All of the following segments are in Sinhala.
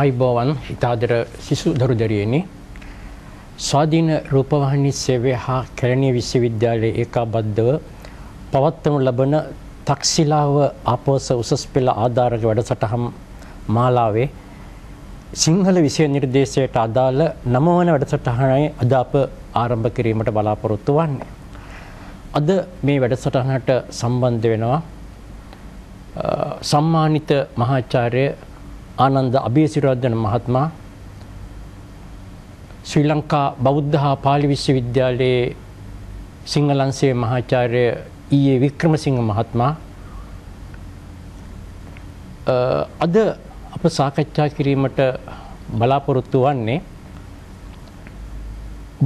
අයිබෝවන් ඉතාදර සිසු දරුදරියනි ස්වාධීන රූපවාහිනි සේවය හා කැලණිය විශ්වවිද්‍යාලයේ ඒකාබද්ධව පවත්වනු ලබන තක්ෂිලාව ආපෝස උසස් පෙළ ආධාරක වැඩසටහන් මාලාවේ සිංහල විෂය නිර්දේශයට අදාළ නමවන වැඩසටහනයි අද අප ආරම්භ කිරීමට බලාපොරොත්තු වන්නේ. අද මේ වැඩසටහනට සම්බන්ධ වෙනවා සම්මානිත මහාචාර්ය ආනන්ද අබේසිරවර්ධන මහත්මයා ශ්‍රී ලංකා බෞද්ධ හා පාලි විශ්වවිද්‍යාලයේ සිංහලංශයේ මහාචාර්ය ඊයේ වික්‍රමසිංහ මහත්මයා අද අප සාකච්ඡා කිරීමට බලාපොරොත්තු වන්නේ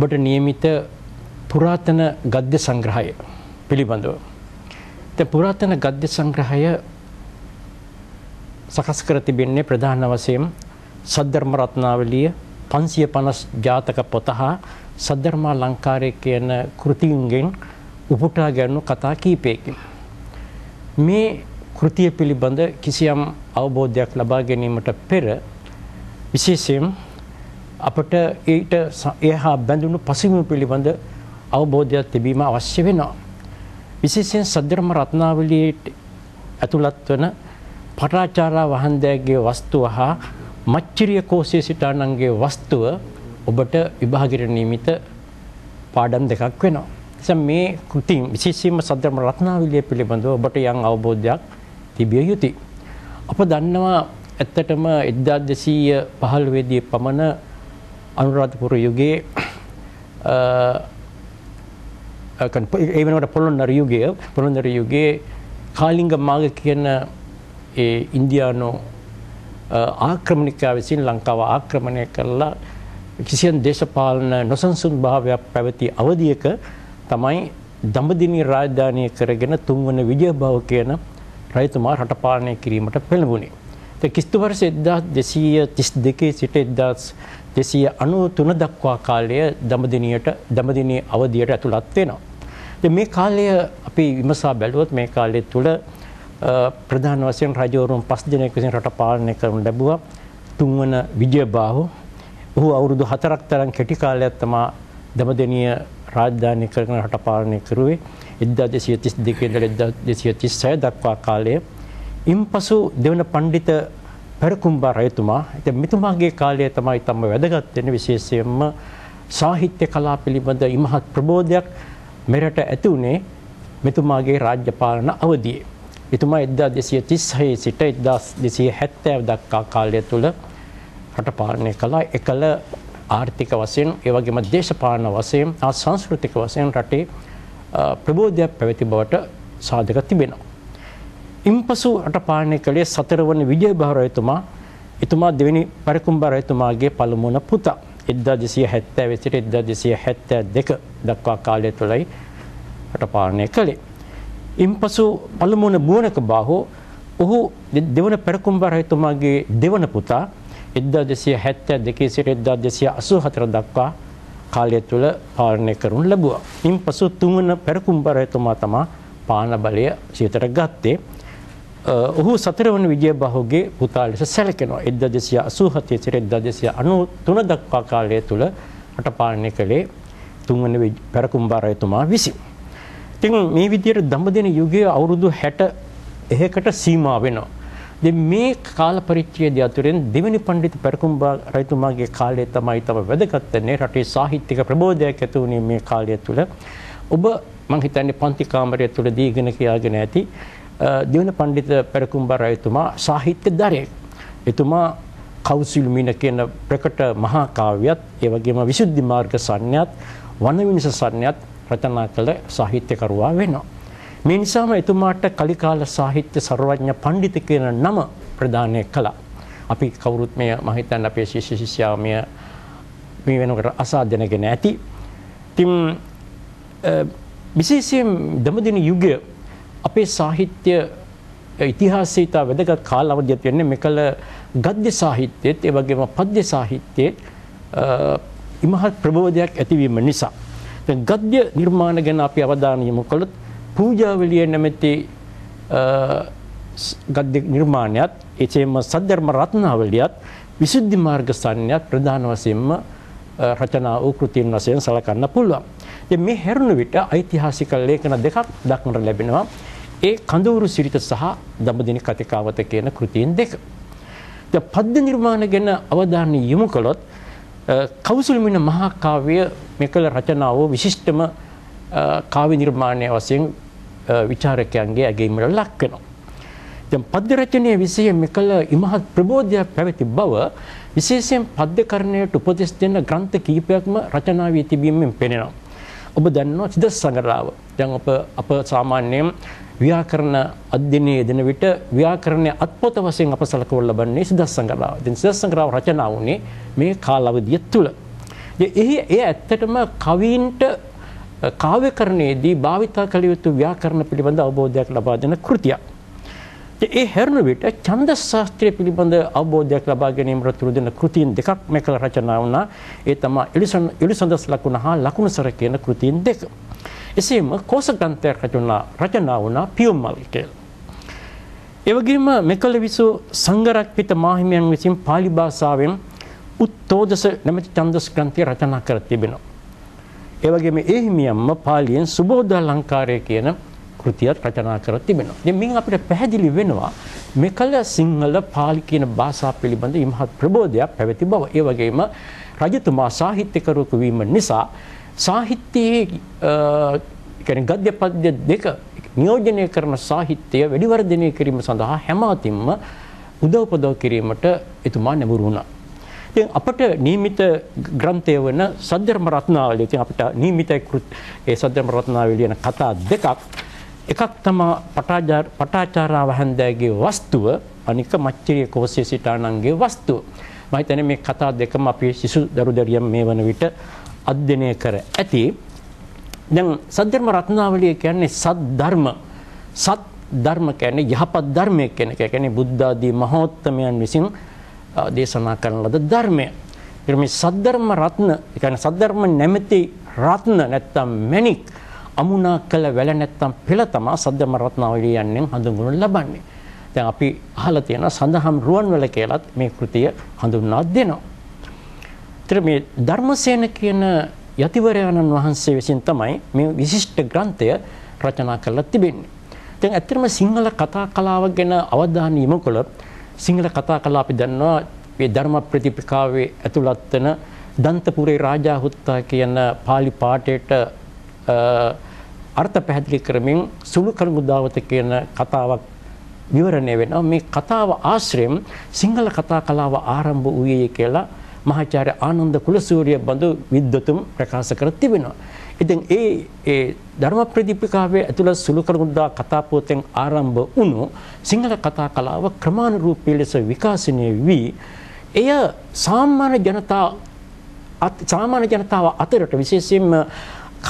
ඔබට નિયમિત පුරාතන ගද්‍ය සංග්‍රහය පිළිබඳව. ඒ පුරාතන ගද්‍ය සංග්‍රහය සකස් කර තිබෙන්නේ ප්‍රධාන වශයෙන් සද්ධර්ම රත්නාවලිය 550 ජාතක පොත හා සද්ධර්මා ලංකාරය කියන කෘතියන්ගෙන් උපුටා ගන්නු කතා කීපයකින් මේ කෘතිය පිළිබඳ කිසියම් අවබෝධයක් ලබා ගැනීමට පෙර විශේෂයෙන් අපට ඊට එහා බැඳුණු පසුබිම පිළිබඳ අවබෝධයක් තිබීම අවශ්‍ය වෙනවා විශේෂයෙන් සද්ධර්ම රත්නාවලියේ ඇතුළත් වන පටාචාරා වහන්දෑගේ වස්තුව හා මච්චරිය කෝසය සිටානන්ගේ වස්තුව ඔබට විභාගිර නීමිත පාඩම් දෙකක් වෙනවා. එස මේ කෘතින් විශේෂයෙන්ම සද්ධර්ම රත්නාවලිය පිළිබඳව ඔබට යම් අවබෝධයක් තිබිය යුතුය. අප දන්නවා ඇත්තටම 1215 දී පමණ අනුරාධපුර යුගයේ ඒ වෙනකොට පොළොන්නරු යුගයේ පොළොන්නරු යුගයේ කාලිංග මාර්ග කියන ඒ ඉන්දියානෝ ආක්‍රමණිකයා විසින් ලංකාව ආක්‍රමණය කරලා කිසියම් දේශපාලන නොසන්සුන් භාවයක් පැවති අවධියක තමයි දඹදිනි රාජධානිය කරගෙන තුන්වන විජයභාව කියන රජතුමා රටපාලනය කිරීමට පෙළඹුණේ. ඒ කිස්තු වර්ෂ 1232 සිට 1293 දක්වා කාලය දඹදිනියට දඹදිනි අවධියට ඇතුළත් වෙනවා. ඉතින් මේ කාලය අපි විමසා බැලුවොත් මේ කාලය තුල ප්‍රධාන වශයෙන් රජවරුන් පස් දෙනෙක් විසින් රට පාලනය කරනු ලැබුවා. තුන්වන විජයබාහු ඔහු අවුරුදු හතරක් තරම් කෙටි කාලයක් තමා දමදෙනිය රාජධානය කරගෙන රට පාලනය කරුවේ 1932 ඉඳලා 1936 දක්වා කාලයේ. ඉන්පසු දෙවන පඬිත පෙරකුම්බා රජතුමා ඉතින් මෙතුමාගේ කාලය තමයි තම වැදගත් වෙන්නේ විශේෂයෙන්ම සාහිත්‍ය කලා පිළිබඳ ඉමහත් ප්‍රබෝධයක් මෙරට ඇති උනේ මෙතුමාගේ රාජ්‍ය පාලන අවධියේ. එතුමා 1236 සිට 1270 දක්වා කාලය තුල රට පාලනය කළා. එකල ආර්ථික වශයෙන්, ඒ වගේම දේශපාලන වශයෙන්, ආ සංස්කෘතික වශයෙන් රටේ ප්‍රබෝධයක් පැවති බවට සාධක තිබෙනවා. ඉන්පසු රට පාලනය කළේ සතරවන විජයබහ රජතුමා. එතුමා දෙවෙනි පරිකුම්බ රජතුමාගේ පළමුණ පුතා. 1270 සිට 1272 දක්වා කාලය තුලයි රට පාලනය කළේ. ඉන්පසු පළමුවන බුවනක බාහෝ ඔහු දෙවන පෙරකුම්බා රජතුමාගේ දෙවන පුතා 1272 සිට 1284 දක්වා කාලය තුළ පාලනය කරනු ලැබුවා. ඉන්පසු තුන්වන පෙරකුම්බා රජතුමා තමා පාන බලය සිතට ගත්තේ. ඔහු සතරවන විජයබාහුගේ පුතා ලෙස සැලකෙනවා. 1287 සිට 1293 දක්වා කාලය තුළ රට පාලනය කළේ තුන්වන පෙරකුම්බා රජතුමා විසින්. ඉතින් මේ විදිහට දඹදෙන යුගයේ අවුරුදු 60 එකකට සීමා වෙනවා. ඉතින් මේ කාල පරිච්ඡේදය අතුරෙන් දෙවෙනි පඬිතු පෙරකුම්බා රයිතුමාගේ කාලය තමයි තම වැදගත් වෙන්නේ රටේ සාහිත්‍යික ප්‍රබෝධයක් ඇති වුණේ මේ කාලය තුල. ඔබ මම හිතන්නේ පන්ති කාමරය තුල දීගෙන කියාගෙන ඇති දෙවෙනි පඬිත පෙරකුම්බා රයිතුමා සාහිත්‍ය දරේ. එතුමා කෞසිල් මින කියන ප්‍රකට මහා කාව්‍යයත් ඒ වගේම විසුද්ධි මාර්ග සංඥාත් වනවිනිස සංඥාත් රචනා කළ සාහිත්‍යකරුවා වෙනවා. මේ නිසාම එතුමාට කලිකාල සාහිත්‍ය සර්වඥ පඬිතු කියන නම ප්‍රදානය කළා. අපි කවුරුත් මේ මම හිතන්නේ අපේ ශිෂ්‍ය ශිෂ්‍යාව මේ මේ වෙනකොට අසාධනගෙන ඇති. ඉතින් විශේෂයෙන් දඹදින යුගය අපේ සාහිත්‍ය ඉතිහාසයේ ඉතා වැදගත් කාල අවධියක් වෙන්නේ මෙකල ගද්‍ය සාහිත්‍යයේත් ඒ වගේම පද්‍ය සාහිත්‍යයේ ඉමහත් ප්‍රබෝධයක් ඇතිවීම නිසා ගද්‍ය නිර්මාණ ගැන අපි අවධානය යොමු කළොත් පූජාවලිය නැමැති ගද්‍ය නිර්මාණයත් එසේම සද්ධර්ම රත්නාවලියත් විසුද්ධි මාර්ග සංඥාත් ප්‍රධාන වශයෙන්ම රචනා වූ කෘතීන් වශයෙන් සලකන්න පුළුවන්. ඉතින් මේ හැරුණ විට ඓතිහාසික ලේඛන දෙකක් දක්නට ලැබෙනවා. ඒ කඳවුරු සිරිත සහ දඹදින කතිකාවත කියන කෘතීන් දෙක. ද පද්ද නිර්මාණ ගැන අවධානය යොමු කළොත් කවුසුල්මින මහා කාව්‍ය මෙකල රචනාව විශිෂ්ටම කාව්‍ය නිර්මාණය වශයෙන් විචාරකයන්ගේ ඇගීමට ලක් වෙනවා. දැන් පද්‍ය රචනයේ විෂය මෙකල ඉමහත් ප්‍රබෝධයක් පැවති බව විශේෂයෙන් පද්‍යකරණයට උපදෙස් දෙන ග්‍රන්ථ කීපයක්ම රචනා වී තිබීමෙන් පෙනෙනවා. ඔබ දන්නවා සිද සංගරාව. දැන් අප අප සාමාන්‍යයෙන් ව්‍යාකරණ අධ්‍යයනයේ දෙන විට ව්‍යාකරණයේ අත්පොත වශයෙන් අප සලකවල ලබන්නේ සිදස්සංගරාව. ඉතින් සිදස්සංගරාව රචනා වුණේ මේ කාල අවධිය තුල. එහි එය ඇත්තටම කවීන්ට කාව්‍යකරණයේදී භාවිතා කළ යුතු ව්‍යාකරණ පිළිබඳ අවබෝධයක් ලබා දෙන කෘතියක්. ඒ හැරණ විට ඡන්ද ශාස්ත්‍රය පිළිබඳ අවබෝධයක් ලබා ගැනීමට තුරු දෙන කෘතීන් දෙකක් මේ කළ රචනා වුණා. ඒ තමයි එලිසන් එලිසන්දස් ලකුණ හා ලකුණසර කියන කෘතීන් දෙක. එසේම කෝෂ ග්‍රන්ථයක් රචනා රචනා වුණා පියුම්මල් කියලා. ඒ වගේම මෙකල විසු සංගරක්පිත මාහිමියන් විසින් pāli භාෂාවෙන් උත්තෝදස නැමැති ඡන්දස් ග්‍රන්ථය රචනා කර තිබෙනවා. ඒ වගේම ඒ හිමියම්ම පාලියෙන් සුබෝධ ලංකාරය කියන කෘතියක් රචනා කර තිබෙනවා. ඉතින් මින් අපිට පැහැදිලි වෙනවා මෙකල සිංහල පාලි කියන භාෂා පිළිබඳ ඉමහත් ප්‍රබෝධයක් පැවති බව. ඒ වගේම රජතුමා සාහිත්‍යකරුවෙකු වීම නිසා සාහිත්‍යයේ ගද්‍ය පද්‍ය දෙක නියෝජනය කරන සාහිත්‍යය වැඩිවර්ධනය කිරීම සඳහා හැම අතින්ම උදව්පදව කිරීමට එතුමා නැඹුරු වුණා. ඉතින් අපට නියමිත ග්‍රන්ථය වන සද්ධර්ම රත්නාවලිය. ඉතින් අපිට නියමිත ඒ සද්ධර්ම රත්නාවලිය ලියන කතා දෙකක් එකක් තමයි පටාචාර පටාචාරා වහන්දෑගේ වස්තුව අනික මච්චරිය කෝසිය සිටාණන්ගේ වස්තුව. මම හිතන්නේ මේ කතා දෙකම අපේ සිසු දරු දැරියන් මේ වන විට අධ්‍යයනය කර ඇති දැන් සද්ධර්ම රත්නාවලිය කියන්නේ සත් ධර්ම සත් ධර්ම කියන්නේ යහපත් ධර්මයක් කියන එක. ඒ කියන්නේ බුද්ධ ආදී මහෝත්තමයන් විසින් දේශනා කරන ලද ධර්මය. ඊට මේ සද්ධර්ම රත්න, ඒ කියන්නේ සද්ධර්ම නැමැති රත්න නැත්තම් මණික් අමුණා කළ වැල නැත්තම් පෙළ තමයි සද්ධර්ම රත්නාවලිය යන්නේ හඳුන්වනු ලබන්නේ. දැන් අපි අහලා තියෙන සඳහම් රුවන්වල කියලත් මේ කෘතිය හඳුන්වා දෙනවා. ඒතර මේ ධර්මසේන කියන යතිවරයාණන් වහන්සේ විසින් තමයි මේ විශිෂ්ට ග්‍රන්ථය රචනා කරලා තිබෙන්නේ. දැන් ඇත්තටම සිංහල කතා කලාව ගැන අවධානය යොමු කළොත් සිංහල කතා කලාව අපි දන්නවා මේ ධර්ම ප්‍රතිපකාවේ ඇතුළත් වෙන දන්තපුරේ රාජාහුත්තා කියන pāli පාඨයට අර්ථ පැහැදිලි කරමින් සුළු කරුමුදාවත කියන කතාවක් විවරණය වෙනවා මේ කතාව ආශ්‍රයෙන් සිංහල කතා කලාව ආරම්භ වූයේ කියලා මහාචාර්ය ආනන්ද කුලසූරිය බඳු විද්වතුන් ප්‍රකාශ කර තිබෙනවා. ඉතින් ඒ ඒ ධර්ම ප්‍රතිපකාවේ ඇතුළත් සුළු කරුණුදා කතා පොතෙන් ආරම්භ වුණු සිංහල කතා කලාව ක්‍රමානුරූපී ලෙස විකාශනය වී එය සාමාන්‍ය ජනතාව සාමාන්‍ය ජනතාව අතරට විශේෂයෙන්ම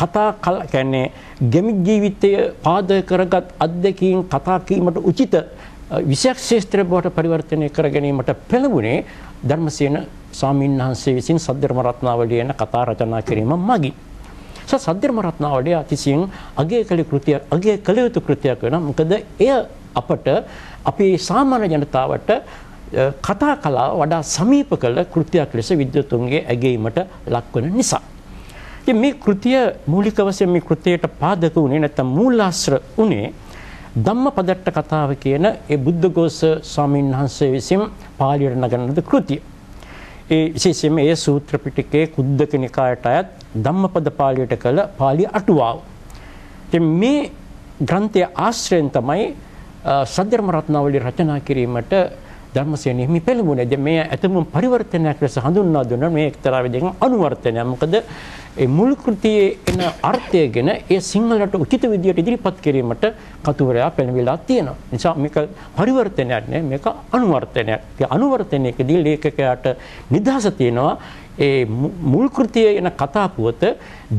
කතා කල කියන්නේ ගැමි ජීවිතය පාදක කරගත් අත්දැකීම් කතා කීමට උචිත විශේෂ ශාස්ත්‍ර බවට පරිවර්තනය කර ගැනීමට පෙළඹුණේ ධර්මසේන ස්වාමීන් වහන්සේ විසින් සද්ධර්ම රත්නාවලිය යන කතා රචනා කිරීම මගින් සද්ධර්ම රත්නාවලිය අතිශයින් අගය කළ කෘතියක් අගය කළ යුතු කෘතියක් වෙනවා මොකද එය අපට අපේ සාමාන්‍ය ජනතාවට කතා කලාව වඩා සමීප කළ කෘතියක් ලෙස විද්වතුන්ගේ ඇගීමට ලක්වන නිසා ඉතින් මේ කෘතිය මූලික වශයෙන් මේ කෘතියට පාදක වුණේ නැත්නම් මූලාශ්‍ර උනේ ධම්මපදට්ට කතාව කියන ඒ බුද්ධඝෝෂ ස්වාමීන් වහන්සේ විසින් පාලියට නගන කෘතිය. ඒ විශේෂයෙන්ම ඒ සූත්‍ර පිටකයේ කුද්දක නිකායට අයත් ධම්මපද පාළියට කළ පාළි අටුවාව. ඉතින් මේ ග්‍රන්ථය ආශ්‍රයෙන් තමයි සද්ධර්ම රත්නාවලිය රචනා කිරීමට ධර්මසේනෙහි පෙළඹුණේ. දැන් මේ ඇතම පරිවර්තනයක් ලෙස හඳුන්වා දුන්නා මේ එක්තරා විදිහකින් අනුවර්තනය. මොකද ඒ මුල් කෘතියේ එන අර්ථය ගැන ඒ සිංහලට උචිත විදියට ඉදිරිපත් කිරීමට කතුවරයා පෙළඹිලා තියෙනවා. නිසා මේක පරිවර්තනයක් නෙවෙයි මේක අනුවර්තනයක්. ඒ අනුවර්තනයේදී ලේඛකයාට නිදහස තියෙනවා ඒ මුල් කෘතියේ එන කතා පුවත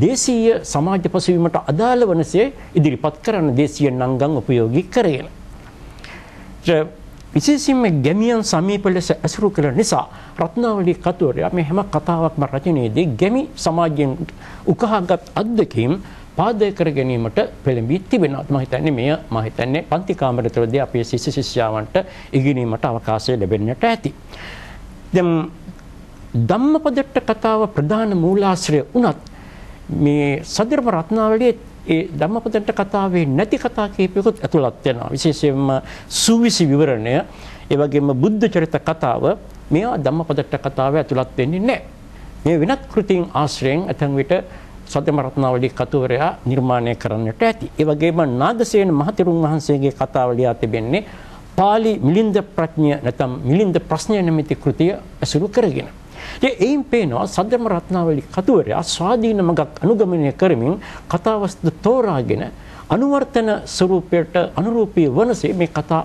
දේශීය සමාජ පසුබිමට අදාළ වනසේ ඉදිරිපත් කරන දේශීය නංගන් උපයෝගී කරගෙන. විශේෂයෙන්ම ගැමියන් සමීප ලෙස ඇසුරු කළ නිසා රත්නාවලී කතුවරයා මේ හැම කතාවක්ම රචනයේදී ගැමි සමාජයෙන් උකහාගත් අද්දකීම් පාදේ කර ගැනීමට පෙළඹී තිබෙනවා. මම හිතන්නේ මෙය මම හිතන්නේ පන්ති කාමරවලදී අපේ ශිෂ්‍ය ශිෂ්‍යාවන්ට ඉගෙනීමට අවකාශය ලැබෙන්නට ඇති. දැන් ධම්මපදට්ට කතාව ප්‍රධාන මූලාශ්‍රය වුණත් මේ සදර්ම රත්නාවලියේ ඒ ධම්මපදයට කතාවේ නැති කතා කීපයකුත් ඇතුළත් වෙනවා. විශේෂයෙන්ම සූවිසි විවරණය, ඒ වගේම බුද්ධ චරිත කතාව මේවා ධම්මපදයට කතාවේ ඇතුළත් වෙන්නේ නැහැ. මේ වෙනත් කෘතීන් ආශ්‍රයෙන් ඇතන් විට සතම රත්නාවලී කතුවරයා නිර්මාණය කරන්නට ඇති. ඒ වගේම නාගසේන මහතෙරුන් වහන්සේගේ කතාවලියා තිබෙන්නේ pāli මිලින්ද ප්‍රඥය නැත්නම් මිලින්ද ප්‍රශ්නය නැමැති කෘතිය ඇසුරු කරගෙන. ඉතින් එයින් පේනවා සද්ධර්ම රත්නාවලි කතුවරයා ස්වාධීන මගක් අනුගමනය කරමින් කතාවස්තු තෝරාගෙන අනුවර්තන ස්වරූපයට අනුරූපී වනසේ මේ කතා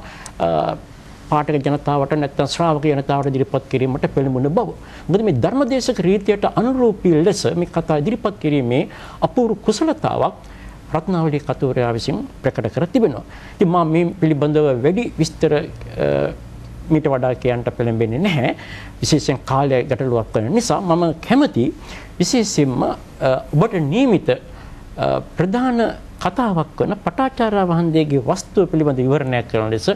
පාටක ජනතාවට නැත්නම් ශ්‍රාවක ජනතාවට ඉදිරිපත් කිරීමට පෙළඹුණ බව. මොකද මේ ධර්මදේශක රීතියට අනුරූපී ලෙස මේ කතා ඉදිරිපත් කිරීමේ අපූර්ව කුසලතාවක් රත්නාවලි කතුවරයා විසින් ප්‍රකට කර තිබෙනවා. ඉතින් මම මේ පිළිබඳව වැඩි විස්තර මීට වඩා කියන්න පෙළඹෙන්නේ නැහැ. විශේෂයෙන් කාලය ගැටලුවක් වෙන නිසා මම කැමති විශේෂයෙන්ම ඔබට නියමිත ප්‍රධාන කතාවක් වන පටාචාර්ය වහන්සේගේ වස්තුව පිළිබඳ විවරණයක් කරන ලෙස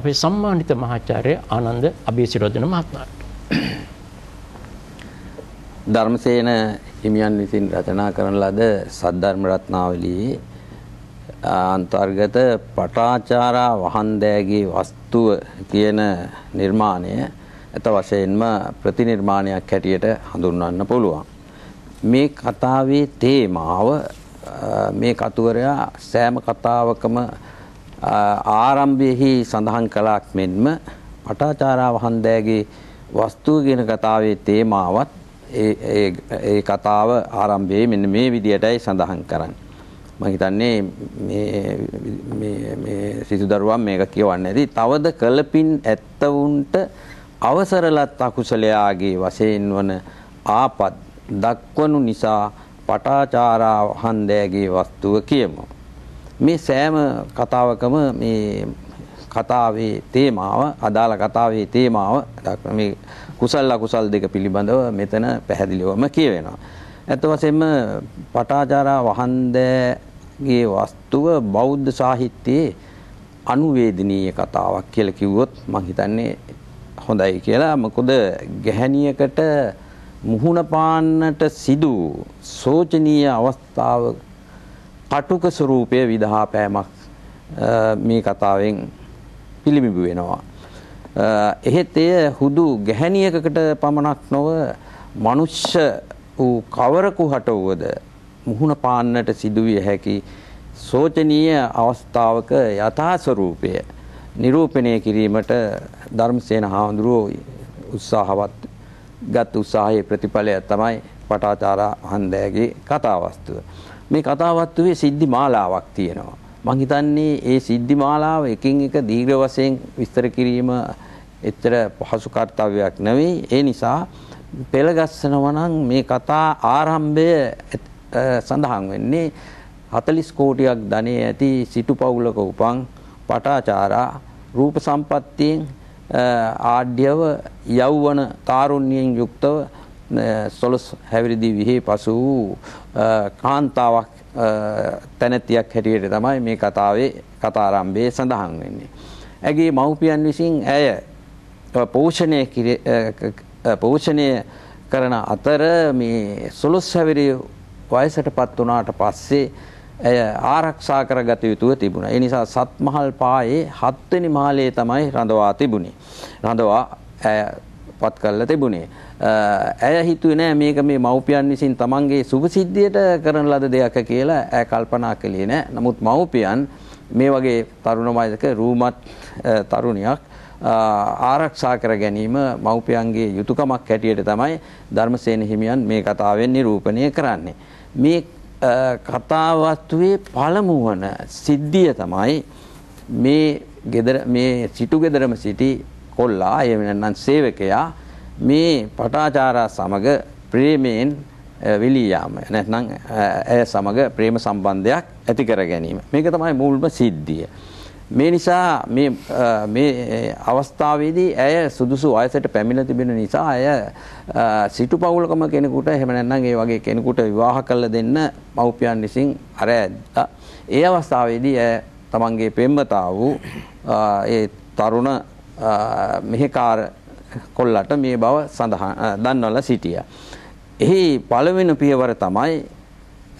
අපේ සම්මානිත මහාචාර්ය ආනන්ද අබේසිරෝධන මහත්මයා ධර්මසේන හිමියන් විසින් රචනා කරන ලද සද්ධර්ම රත්නාවලියේ අන්තර්ගත පටාචාරා වහන්දෑගේ වස්තුව කියන නිර්මාණය ඇත වශයෙන්ම ප්‍රතිනිර්මාණයක් හැටියට හඳුන්වන්න පුළුවන්. මේ කතාවේ තේමාව මේ කතුවරයා සෑම කතාවකම ආරම්භයෙහි සඳහන් කළක් මෙන්ම පටාචාරා වහන්දෑගේ වස්තුව කියන කතාවේ තේමාවත් ඒ කතාව ආරම්භයේ මෙන්න මේ විදියටයි සඳහන් කරන්නේ. මම හිතන්නේ මේ මේ සිසු දරුවන් මේක කියවන්නේ ඇති. තවද කලපින් ඇත්තවුන්ට අවසරලත් අකුසලයාගේ වශයෙන් වන ආපත් දක්වනු නිසා පටාචාරා හන්දෑගේ වස්තුව කියමු. මේ සෑම කතාවකම මේ කතාවේ තේමාව අදාළ කතාවේ තේමාව මේ කුසල් අකුසල් දෙක පිළිබඳව මෙතන පැහැදිලිවම කියවෙනවා. ඇත්ත වශයෙන්ම පටාචාරා වහන්දෑ ගේ වස්තුව බෞද්ධ සාහිත්‍යයේ අනුවේදනීය කතාවක් කියලා කිව්වොත් මම හිතන්නේ හොඳයි කියලා. මොකද ගැහණියකට මුහුණ පාන්නට සිදු සෝචනීය අවස්ථාව කටුක ස්වરૂපයේ විදහාපෑමක් මේ කතාවෙන් පිළිඹු වෙනවා. එහෙත් එය හුදු ගැහණියකකට පමණක් නොව මනුෂ්‍ය වූ කවර කුහට වූද මුහුණ පාන්නට සිදුවිය හැකි සෝචනීය අවස්ථාවක යථා ස්වરૂපය නිරූපණය කිරීමට ධර්මසේන හාමුදුරුවෝ උත්සාහවත් ගත් උත්සාහයේ ප්‍රතිඵලය තමයි පටාචාර හන්දෑගේ කතාවස්තුව. මේ කතාවස්තුවේ සිද්ධි මාලාවක් තියෙනවා. මං හිතන්නේ ඒ සිද්ධි මාලාව එකින් එක දීර්ඝ වශයෙන් විස්තර කිරීම එතර පහසු කර්තව්‍යයක් නෙවෙයි. ඒ නිසා පෙළ ගස්සනවා නම් මේ කතා ආරම්භය සඳහන් වෙන්නේ 40 කෝටියක් ධනෙ ඇති සිටු පවුලක උපන් පටාචාරා රූප සම්පත්තියෙන් ආඩ්‍යව යෞවන තාරුණ්‍යයෙන් යුක්තව සොළොස් හැවිරිදි විහි පසු කාන්තාවක් තැනැත්තියක් හැටියට තමයි මේ කතාවේ කතාරම්භයේ සඳහන් වෙන්නේ. ඇගේ මව්පියන් විසින් ඇය පෝෂණය පෝෂණය කරන අතර මේ සොළොස් හැවිරිය වයසටපත් වුණාට පස්සේ ඇය ආරක්ෂා කරගත යුතුව තිබුණා. ඒ නිසා සත්මහල් පායේ හත්වෙනි මහලේ තමයි රඳවා තිබුණේ. රඳවා ඇය පත් කරලා තිබුණේ. ඇය හිතුවේ නෑ මේක මේ මව්පියන් විසින් තමන්ගේ සුභසිද්ධියට කරන ලද දෙයක් කියලා ඇය කල්පනා කළේ නෑ. නමුත් මව්පියන් මේ වගේ තරුණ වයසක රූමත් තරුණියක් ආරක්ෂා කර ගැනීම මව්පියන්ගේ යුතුයකමක් හැටියට තමයි ධර්මසේන හිමියන් මේ කතාවෙන් නිරූපණය කරන්නේ. මේ කතාවස්තුවේ පළමු වන සිද්ධිය තමයි මේ ගෙදර මේ සිටු ගෙදරම සිටි කොල්ලා එහෙම නැත්නම් සේවකයා මේ පටාචාරා සමග ප්‍රේමයෙන් විලී යාම නැත්නම් ඇය සමග ප්‍රේම සම්බන්ධයක් ඇති කර ගැනීම මේක තමයි මූල්ම සිද්ධිය මේ නිසා මේ මේ අවස්ථාවේදී ඇය සුදුසු වයසට පැමිණ තිබෙන නිසා ඇය සිටු පවුලකම කෙනෙකුට එහෙම නැත්නම් ඒ වගේ කෙනෙකුට විවාහ කරලා දෙන්න මව්පියන් විසින් අර ඒ අවස්ථාවේදී ඇය තමන්ගේ පෙම්වතා වූ ඒ තරුණ මෙහෙකාර කොල්ලට මේ බව සඳහන් දන්වලා සිටියා. එහි පළවෙනි පියවර තමයි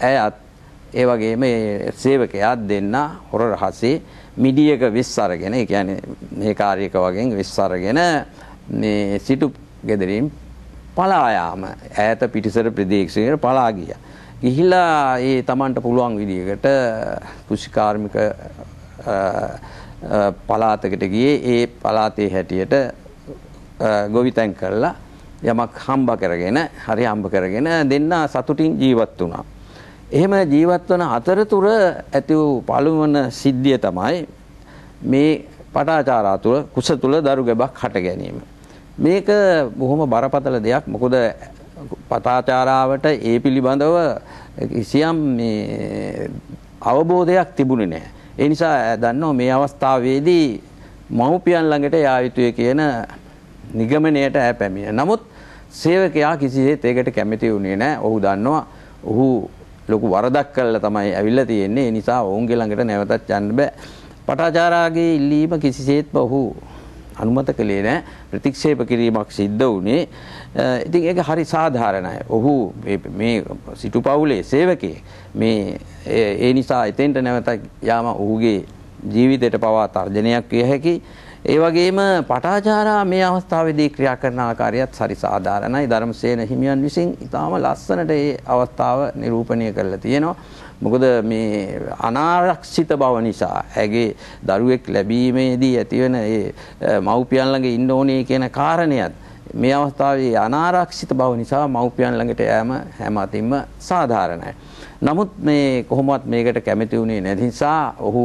ඇයත් ඒ වගේම සේවකයාත් දෙන්න හොර රහසේ මිඩියක විස් අරගෙන ඒ කියන්නේ මේ කාර්යයක වගේ විස් අරගෙන මේ සිටු ගෙදරින් පලා යාම ඈත පිටිසර ප්‍රදේශයකට පලා ගියා. ගිහිලා ඒ Tamanට පුළුවන් විදියකට කෘෂිකාර්මික පලාතකට ගියේ ඒ පලාතේ හැටියට ගොවිතැන් කරලා යමක් හම්බ කරගෙන හරි හම්බ කරගෙන දෙන්නා සතුටින් ජීවත් වුණා. එහෙම ජීවත් වන අතරතුර ඇති වූ පළමුවන සිද්ධිය තමයි මේ පටාචාරා තුල කුස තුල දරු ගැබක් හට ගැනීම. මේක බොහොම බරපතල දෙයක්. මොකද පටාචාරාවට ඒ පිළිබඳව කිසියම් මේ අවබෝධයක් තිබුණේ නැහැ. ඒ නිසා දන්නවා මේ අවස්ථාවේදී මව්පියන් ළඟට යා යුතුය කියන නිගමනයට ඈ පැමිණ. නමුත් සේවකයා කිසිසේත් ඒකට කැමති වුණේ නැහැ. ඔහු දන්නවා ඔහු ලොකු වරදක් කළා තමයි ඇවිල්ලා තියෙන්නේ. ඒ නිසා ඔවුන්ගේ ළඟට නැවතත් යන්න බෑ. පටාචාරාගේ ඉල්ලීම කිසිසේත්ම ඔහු අනුමත කළේ නෑ. ප්‍රතික්ෂේප කිරීමක් සිද්ධ වුණේ. ඉතින් ඒක හරි සාධාරණයි. ඔහු මේ සිටුපවුලේ සේවකේ මේ ඒ නිසා එතෙන්ට නැවත යාම ඔහුගේ ජීවිතයට පවා තර්ජනයක් විය හැකියි. ඒ වගේම පටාචාරා මේ අවස්ථාවේදී ක්‍රියා කරන ආකාරයත් සරි සාධාරණයි ධර්මසේන හිමියන් විසින් ඉතාම ලස්සනට මේ අවස්ථාව නිරූපණය කරලා තියෙනවා. මොකද මේ අනාරක්ෂිත බව නිසා ඇගේ දරුවෙක් ලැබීමේදී ඇතිවන ඒ මව්පියන් ළඟ ඉන්න ඕනේ කියන කාරණයත් මේ අවස්ථාවේ අනාරක්ෂිත බව නිසා මව්පියන් ළඟට යෑම හැම අතින්ම සාධාරණයි. නමුත් මේ කොහොමවත් මේකට කැමති වුණේ නැති නිසා ඔහු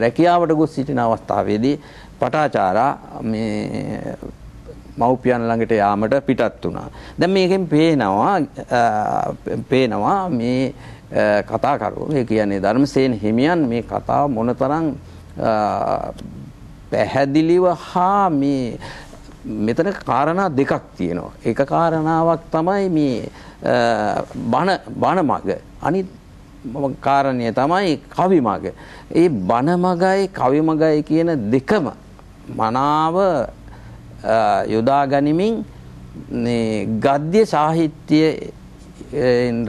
රැකියාවට ගොස් සිටින අවස්ථාවේදී පටාචාරා මේ මව්පියන් ළඟට යාමට පිටත් වුණා. දැන් මේකෙන් පේනවා පේනවා මේ කතාකරුවෝ ඒ කියන්නේ ධර්මසේන හිමියන් මේ කතාව මොනතරම් පැහැදිලිව හා මේ මෙතන කාරණා දෙකක් තියෙනවා. එක කාරණාවක් තමයි මේ බණ බණ මග. අනිත් කාරණය තමයි කවි මග. ඒ බණ මගයි කවි මගයි කියන දෙකම මනාව යොදා ගනිමින් ගද්‍ය සාහිත්‍යයේ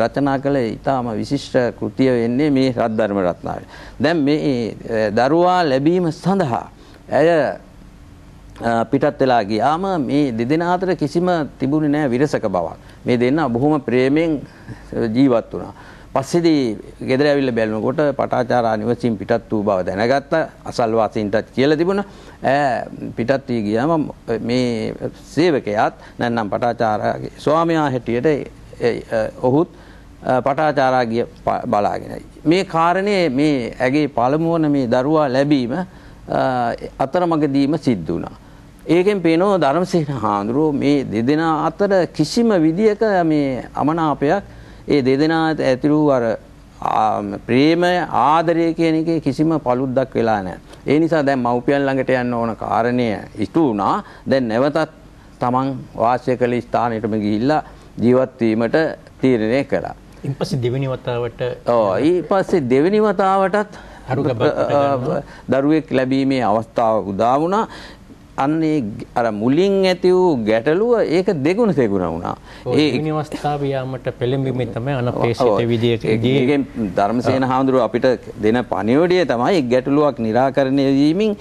රචනා කළ ඉතාම විශිෂ්ට කෘතිය වෙන්නේ මේ රත්ධර්ම රත්නාවේ. දැන් මේ දරුවා ලැබීම සඳහා ඇය පිටත් වෙලා ගියාම මේ දෙදෙනා අතර කිසිම තිබුණේ නැහැ විරසක බවක්. මේ දෙන්නා බොහොම ප්‍රේමෙන් ජීවත් වුණා. පස්සේදී ගෙදර ඇවිල්ලා බැලනකොට පටාචාරා නිවසින් පිටත් වූ බව දැනගත්තා. අසල්වාසීන්ටත් කියලා තිබුණා. ඈ පිටත් වී ගියාම මේ සේවකයාත් නැත්නම් පටාචාරාගේ ස්වාමියා හැටියට ඔහුත් පටාචාරා ගිය බලාගෙනයි. මේ කාරණේ මේ ඇගේ පළමුවන මේ දරුවා ලැබීම අතරමඟදීම සිද්ධ වුණා. ඒකෙන් පේනෝ ධර්මසේන හාමුදුරුවෝ මේ දෙදෙනා අතර කිසිම විදියක මේ අමනාපයක් ඒ දෙදෙනා ඇතුළු අර ප්‍රේමය ආදරය කියන එකේ කිසිම පළුද්දක් වෙලා නැහැ. ඒ නිසා දැන් මව්පියන් ළඟට යන්න ඕන කාරණය ඉටු වුණා. දැන් නැවතත් Taman වාසය කළ ස්ථානෙටම ගිහිල්ලා ජීවත් වීමට තීරණය කළා. ඊපස්සේ දෙවෙනි වතාවට ඔව් ඊපස්සේ දෙවෙනි වතාවටත් දරුවෙක් ලැබීමේ අවස්ථාව උදා වුණා. අන්න ඒ අර මුලින් ඇති වූ ගැටලුව ඒක දෙගුණ තෙගුණ වුණා. ඒ අවස්ථාව යාමට පෙළඹීමේ තමයි අනපේක්ෂිත විදියට ගියේ. ධර්මසේන හාමුදුරුව අපිට දෙන පණිවිඩය තමයි ගැටලුවක් निराකරණය වීමෙන්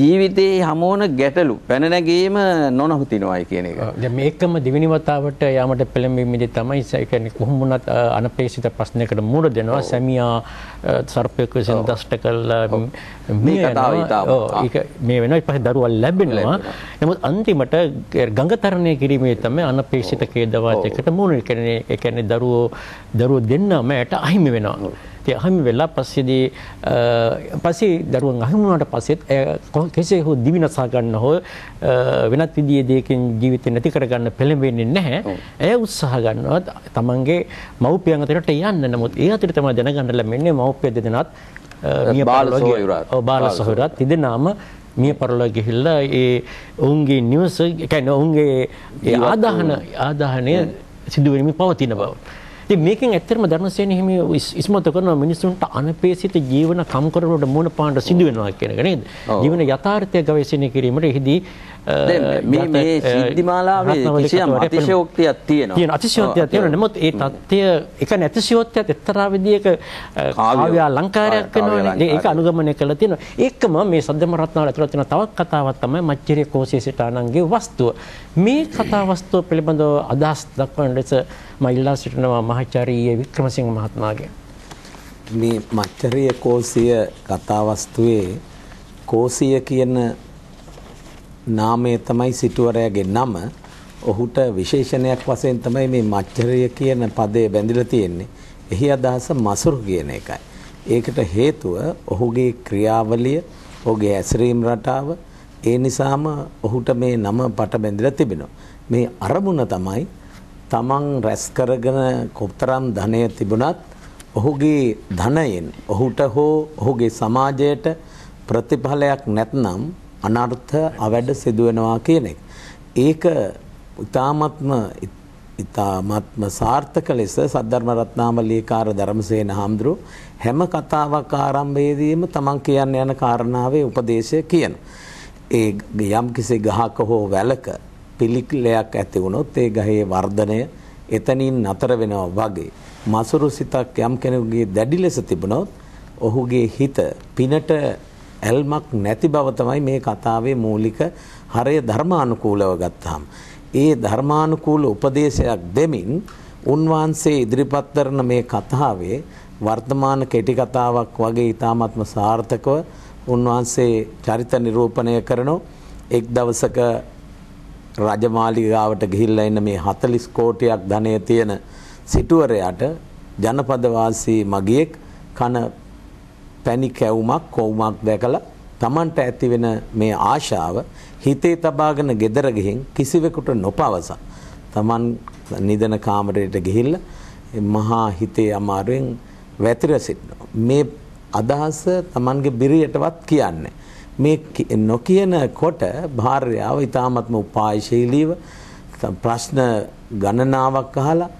ජීවිතේ හමෝන ගැටලු පැන නැගීම නොනවතිනවායි කියන එක. දැන් මේකම දෙවෙනි වතාවට යාමට පෙළඹීමේදී තමයි ඒ කියන්නේ කොහොම වුණත් අනපේක්ෂිත ප්‍රශ්නයකට මුහුණ දෙනවා. සැමියා සර්පයෙකු විසින් දෂ්ට කළා මේ කතාව ඉතාලම. ඒක මේ වෙනවා ඊපස්සේ දරුවා ලැබෙන වෙනවා. නමුත් අන්තිමට ගංගතරණය කිරීමේ තමයි අනපේක්ෂිත ඛේදවාදයකට මුහුණ දෙන්නේ. ඒ කියන්නේ දරුවෝ දරුවෝ දෙන්නම ඇයට අහිමි වෙනවා. ඒ අහිමි වෙලා පස්සේදී පස්සේ දරුවන් අහිමි වුණාට පස්සෙත් කෙසේ හෝ දිවිනසා ගන්න හෝ වෙනත් විදිහේ දෙයකින් ජීවිතේ නැති කරගන්න පෙළඹෙන්නේ නැහැ. එය උත්සාහ ගන්නවා තමන්ගේ මව්පියන් අතරට යන්න. නමුත් ඒ අතරේ තමයි දැනගන්න ලැබෙන්නේ මව්පිය දෙදෙනාත් මිය බාල සහෝදරත්. ඔව් බාල සහෝදරත් දෙදෙනාම මිය පරලොව ගිහිල්ලා ඒ ඔවුන්ගේ නිවස කියන්නේ ඔවුන්ගේ ආදාහන ආදාහනය සිදු වෙමින් පවතින බව. ඉතින් මේකෙන් ඇත්තටම ධර්මසේන හිමි ඉස්මතු කරන මිනිසුන්ට අනපේසිත ජීවන කම්කරුවලට මුණ පාන්න සිදු වෙනවා කියන එක නේද? ජීවන යථාර්ථය ගවේෂණය කිරීමට එහිදී මේ මේ සිද්ධිමාලාවේ කිසියම් අතිශයෝක්තියක් තියෙනවා. තියෙන අතිශයෝක්තියක් තියෙනවා. නමුත් ඒ தත්ත්වය එක නැතිශයෝක්තියක් එක්තරා විදියක කාව්‍ය අලංකාරයක් වෙනවා. ඒක අනුගමනය කළා තියෙනවා. ඒකම මේ සද්දම රත්නාවල ඇතුළත් වෙන තවත් කතාවක් තමයි මච්චරිය කෝසේ සිටානන්ගේ වස්තුව. මේ කතා වස්තුව පිළිබඳව අදහස් දක්වන ලෙස මම ඉල්ලා සිටිනවා මහාචාර්ය වික්‍රමසිංහ මහත්මයාගෙන්. මේ මච්චරිය කෝසිය කතා වස්තුවේ කෝසිය කියන නාමය තමයි සිටුවරයාගේ නම. ඔහුට විශේෂණයක් වශයෙන් තමයි මේ මච්චරය කියන පදේ බැඳිලා තියෙන්නේ. එහි අදහස මසුරු කියන එකයි. ඒකට හේතුව ඔහුගේ ක්‍රියාවලිය, ඔහුගේ ඇසරීම් රටාව ඒ නිසාම ඔහුට මේ නම පට බැඳිලා තිබෙනවා. මේ අරමුණ තමයි තමන් රැස් කරගෙන කොතරම් ධනය තිබුණත් ඔහුගේ ධනයෙන් ඔහුට හෝ ඔහුගේ සමාජයට ප්‍රතිඵලයක් නැත්නම් අනර්ථ අවැඩ සිදුවෙනවා කියන එක. ඒක ඉතාමත්ම ඉතාමත්ම සාර්ථක ලෙස සද්ධර්ම රත්නාමලීකාර ධර්මසේන හාමුදුරුව හැම කතාවක් ආරම්භයේදීම තමන් කියන්න යන කාරණාවේ උපදේශය කියන. ඒ යම් කිසි ගහක හෝ වැලක පිළිකලයක් ඇති වුණොත් ඒ ගහේ වර්ධනය එතනින් නතර වෙනවා වගේ. මසුරු සිතක් යම් කෙනෙකුගේ දැඩි ලෙස තිබුණොත් ඔහුගේ හිත පිනට ඇල්මක් නැති බව තමයි මේ කතාවේ මූලික හරය ධර්මානුකූලව ගත්තාම. ඒ ධර්මානුකූල උපදේශයක් දෙමින් උන්වහන්සේ ඉදිරිපත් කරන මේ කතාවේ වර්තමාන කෙටි කතාවක් වගේ ඊ타මත්ම සාර්ථකව උන්වහන්සේ චරිත නිරූපණය කරනෝ එක් දවසක රජමාලිගාවට ගිහිල්ලා ඉන්න මේ 40 කෝටියක් ධනය තියෙන සිටුවරයාට ජනපද වාසී මගියෙක් කන පැණි කැවුමක් කොවුමක් දැකලා Tamanට ඇති වෙන මේ ආශාව හිතේ තබාගෙන ගෙදර ගිහින් කිසිවෙකුට නොපවසා Taman නිදන කාමරයට ගිහිල්ලා මහා හිතේ අමාරුවෙන් වැතිර සිටිනවා මේ අදහස Tamanගේ බිරියටවත් කියන්නේ මේ නොකියන කොට භාර්යාව ඊ타මත්ම උපායශීලීව ප්‍රශ්න ගණනාවක් අහලා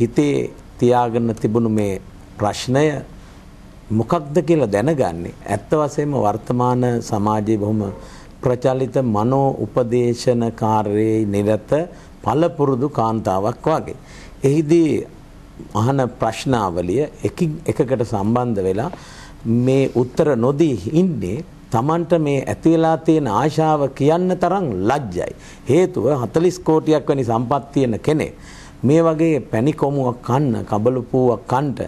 හිතේ තියාගෙන තිබුණු මේ ප්‍රශ්නය මොකක්ද කියලා දැනගන්නේ ඇත්ත වශයෙන්ම වර්තමාන සමාජයේ බොහොම ප්‍රචලිත මනෝ උපදේශන කාර්යයේ නිරත පළපුරුදු කාන්තාවක් වගේ. එහිදී අහන ප්‍රශ්නාවලිය එකින් එකකට සම්බන්ධ වෙලා මේ උත්තර නොදී ඉන්නේ තමන්ට මේ ඇතිලා තියෙන ආශාව කියන්න තරම් ලැජ්ජයි. හේතුව 40 කෝටියක් වැනි සම්පත් තියෙන කෙනෙක් මේ වගේ පැණි කොමුවක් කන්න, කබළු පූවක් කන්නට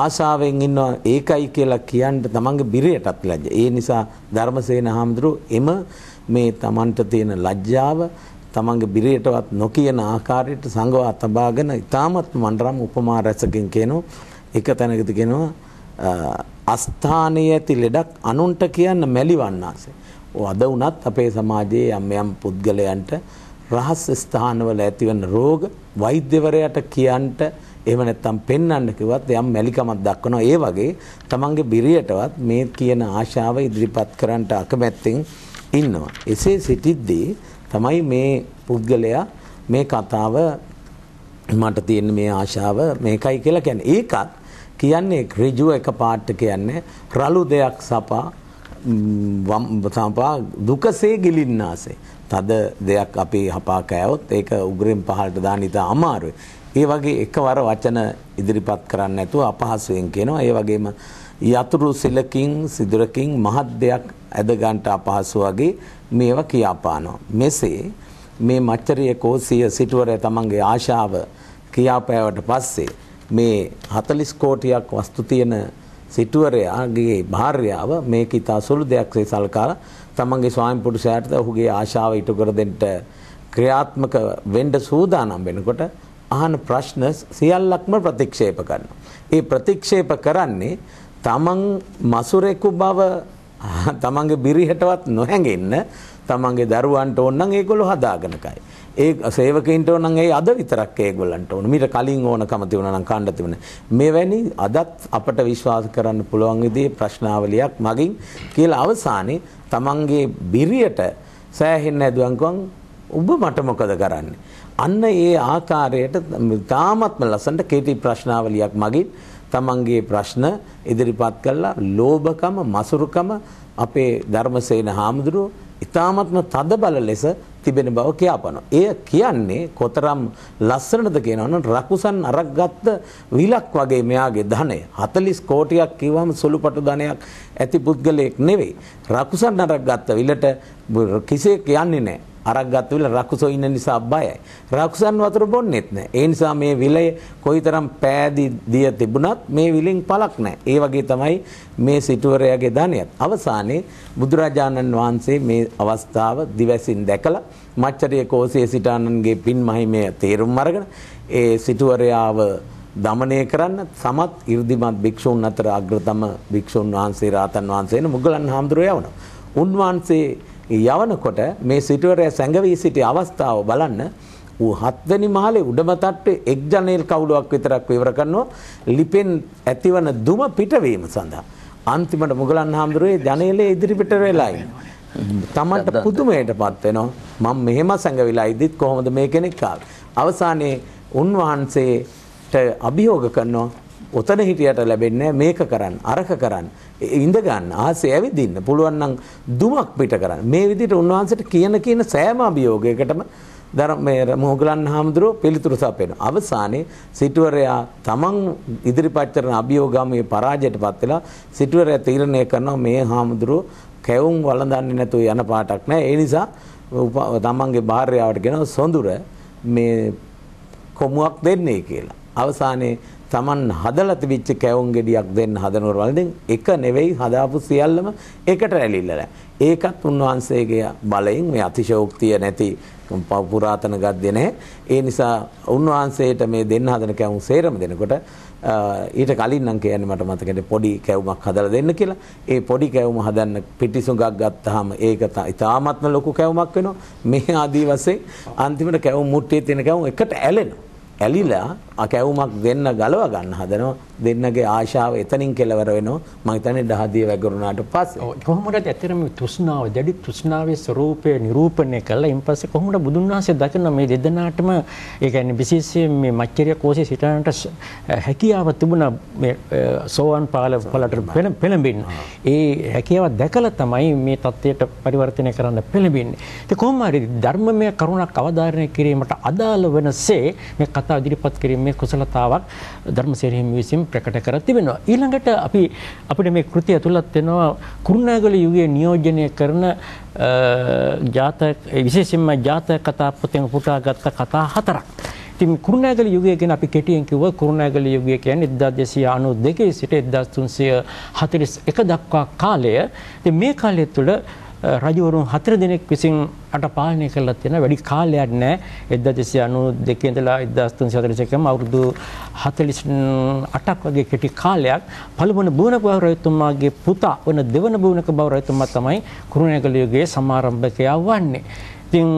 ආශාවෙන් ඉන්නවා ඒකයි කියලා කියන්න තමන්ගේ බිරයටත් ලැජ්ජ. ඒ නිසා ධර්මසේන හාමුදුරු එම මේ තමන්ට තියෙන ලැජ්ජාව තමන්ගේ බිරයටවත් නොකියන ආකාරයට සංගවා තබාගෙන ඊටමත් මන්රම් උපමා රසකින් කියනෝ එක තැනකදී කියනවා අස්ථානයේ ඇති ලෙඩක් අනුන්ට කියන්න මැලිවන්නාසේ. අද වුණත් අපේ සමාජයේ යම් යම් පුද්ගලයන්ට රහස් ස්ථානවල ඇතිවන රෝග වෛද්‍යවරයාට කියන්න එහෙම නැත්නම් පෙන්වන්න කිව්වත් යම් මැලිකමක් දක්වනවා. ඒ වගේ තමන්ගේ බිරියටවත් මේ කියන ආශාව ඉදිරිපත් කරන්නට අකමැත්තෙන් ඉන්නවා. එසේ සිටිද්දී තමයි මේ පුද්ගලයා මේ කතාව මට තියෙන මේ ආශාව මේකයි කියලා කියන්නේ. ඒකත් කියන්නේ ඍජුව එක පාට කියන්නේ රළු දෙයක් සපා සම්පා දුකසේ ගිලින්නාසේ. තද දෙයක් අපි හපා කෑවොත් ඒක උග්‍රෙන් පහළට දාන්න ඉතා අමාරුයි. ඒ වගේ එකවර වචන ඉදිරිපත් කරන්න නැතුව අපහසුයෙන් කියනවා. ඒ වගේම යතුරු සිලකින් සිදුරකින් මහත් දෙයක් ඇද ගන්නට අපහසු වගේ මේවා කියාපානවා. මෙසේ මේ මච්චරිය කෝසිය සිටුවරය තමන්ගේ ආශාව කියාපෑවට පස්සේ මේ 40 කෝටියක් වස්තු තියෙන සිටුවරයාගේ භාර්යාව මේක ඉතා සුළු දෙයක් සේ සලකලා තමන්ගේ ස්වාමි පුරුෂයාට ඔහුගේ ආශාව ඉටු කර දෙන්නට ක්‍රියාත්මක වෙන්න සූදානම් වෙනකොට අහන ප්‍රශ්න සියල්ලක්ම ප්‍රතික්ෂේප කරනවා. ඒ ප්‍රතික්ෂේප කරන්නේ තමන් මසුරෙකු බව තමන්ගේ බිරිහටවත් නොහැඟෙන්න තමන්ගේ දරුවන්ට ඕන නම් ඒගොල්ලෝ හදාගෙනකයි. ඒ සේවකයින්ට ඕන නම් ඒ අද විතරක් ඒගොල්ලන්ට ඕන. මීට කලින් ඕනකම තිබුණා නම් කණ්ඩ තිබුණේ. මෙවැනි අදත් අපට විශ්වාස කරන්න පුළුවන් විදිහේ ප්‍රශ්නාවලියක් මගින් කියලා අවසානයේ තමන්ගේ බිරියට සෑහෙන්න ඇදුවන්කම් ඔබ මට මොකද කරන්නේ? අන්න ඒ ආකාරයට තාමත්ම ලස්සන්ට කේටි ප්‍රශ්නාවලියක් මගින් තමන්ගේ ප්‍රශ්න ඉදිරිපත් කළා ලෝභකම මසුරුකම අපේ ධර්මසේන හාමුදුරුව ඉතාමත්ම තද බල ලෙස තිබෙන බව කියපනවා. එය කියන්නේ කොතරම් ලස්සනද කියනවනම් රකුසන් අරක් ගත්ත විලක් වගේ මෙයාගේ ධනය 40 කෝටියක් කිව්වම සුළුපටු ධනයක් ඇති පුද්ගලයෙක් නෙවෙයි. රකුසන් අරක් ගත්ත විලට කිසෙක් යන්නේ නැහැ. අරක් ගත්ත විල රකුසෝ ඉන්න නිසා බයයි. රකුසන් වතුර බොන්නෙත් නැහැ. ඒ නිසා මේ විලය කොයිතරම් පෑදී දිය තිබුණත් මේ විලෙන් පළක් නැහැ. ඒ වගේ තමයි මේ සිටුවරයාගේ ධනයත්. අවසානයේ බුදුරජාණන් වහන්සේ මේ අවස්ථාව දිවසින් දැකලා මච්චරිය කෝසයේ සිටානන්ගේ පින් මහිමය තේරුම් අරගෙන ඒ සිටුවරයාව දමනය කරන්න සමත් 이르දිමත් භික්ෂූන් අතර අග්‍රතම භික්ෂූන් වහන්සේ රාතන් වහන්සේන මුගලන් හාමුදුරුවෝ යවනවා. උන්වහන්සේ යවනකොට මේ සිටුවරය සැඟවී සිටි අවස්ථාව බලන්න ඌ හත්වැනි මහලේ උඩම තට්ටේ එක් ජනේල් කවුලුවක් විතරක් විවර කරනවා ලිපෙන් ඇතිවන දුම පිටවීම සඳහා අන්තිමට මුගලන් හාමුදුරුවේ ජනේලේ ඉදිරිපිට වෙලායි තමන්ට පුදුමයටපත් වෙනවා මම මෙහෙම සැඟවිලා ඉදිත් කොහොමද මේ කෙනෙක් අවසානයේ උන්වහන්සේට අභියෝග කරනවා ඔතන හිටියට ලැබෙන්නේ මේක කරන්න අරක කරන්න ඉඳගන්න ආසේ ඇවිදින්න පුළුවන්නම් දුමක් පිට කරන්න මේ විදිට උන්වහන්සට කියන කියන සෑම අභියෝගයකටම දර මෝගලන් හාමුදුරුව පිළිතුරු සපයන. අවසානයේ සිටුවරයා තමන් ඉදිරිපත් කරන අභියෝගාමයේ පරාජයට පත් වෙලා සිටුවරයා තීරණය කරනවා මේ හාමුදුරුව කැවුම් වළඳන්නේ නැතුව යන පාටක් නෑ. ඒ නිසා තමන්ගේ භාර්යාවට කියනවා සොඳුර මේ කොමුවක් දෙන්නේ කියලා. අවසානයේ Taman හදලා තිබිච්ච කැවුම් ගෙඩියක් දෙන්න හදනවල දැන් එක නෙවෙයි හදාපු සියල්ලම එකට ඇලිලා ඒකත් උන්වහන්සේගේ බලයෙන් මේ අතිශෝක්තිය නැති පුරාතන ගද්‍ය නැහැ. ඒ නිසා උන්වහන්සේට මේ දෙන්න හදන කැවුම් සේරම දෙනකොට ඊට කලින් නම් කියන්නේ මට මතකද පොඩි කැවුමක් හදලා දෙන්න කියලා. ඒ පොඩි කැවුම හදන්න පිටිසුඟක් ගත්තාම ඒක ඉතාමත්ම ලොකු කැවුමක් වෙනවා. මේ ආදී වශයෙන් අන්තිමට කැවුම් මුට්ටියේ තියෙන කැවුම් එකට ඇලෙනවා. ඇලිලා අකැවුමක් දෙන්න ගලව ගන්න හදනවා දෙන්නගේ ආශාව එතනින් කෙලවර වෙනවා මම හිතන්නේ දහදිය වැගුරුනාට පස්සේ. ඔව් කොහොමද ඇත්තටම තෘෂ්ණාව දැඩි තෘෂ්ණාවේ ස්වરૂපය නිරූපණය කළා. ඊන් පස්සේ කොහොමද බුදුන් වහන්සේ දකින මේ දෙදෙනාටම ඒ කියන්නේ විශේෂයෙන් මේ මච්චරිය කෝෂේ සිටනට හැකියාව තිබුණා මේ සෝවන් පාල වලට පෙළඹෙන්න. ඒ හැකියාව දැකලා තමයි මේ தත්ත්වයට පරිවර්තනය කරන්න පෙළඹෙන්නේ. ඉතින් කොහොම හරි ධර්මමය කරුණක් අවධාරණය කිරීමට අදාළ වෙනසේ මේ කතා ඉදිරිපත් කිරීමේ කුසලතාවක් ධර්මසේනහිමි විසින් ප්‍රකට කර තිබෙනවා. ඊළඟට අපි අපිට මේ කෘතිය ඇතුළත් වෙනවා කුරුණෑගල යුගයේ නියෝජනය කරන ජාතක විශේෂයෙන්ම ජාතක කතා පොතෙන් පුටාගත් කතා හතරක්. ඉතින් කුරුණෑගල යුගය ගැන අපි කෙටියෙන් කිව්වා කුරුණෑගල යුගය කියන්නේ 1292 සිට 1341 දක්වා කාලය. ඉතින් මේ කාලය තුළ රජවරුන් හතර දෙනෙක් විසින් අට පාලනය කරලා තියෙන වැඩි කාලයක් නැහැ 1992 ඉඳලා 1341ම අවුරුදු 48ක් වගේ කෙටි කාලයක් පළමුවන බුවනක බව රජතුමාගේ පුතා වන දෙවන බුවනක බව රජතුමා තමයි කුරුණෑගල යුගයේ සමාරම්භකයා වන්නේ. ඉතින්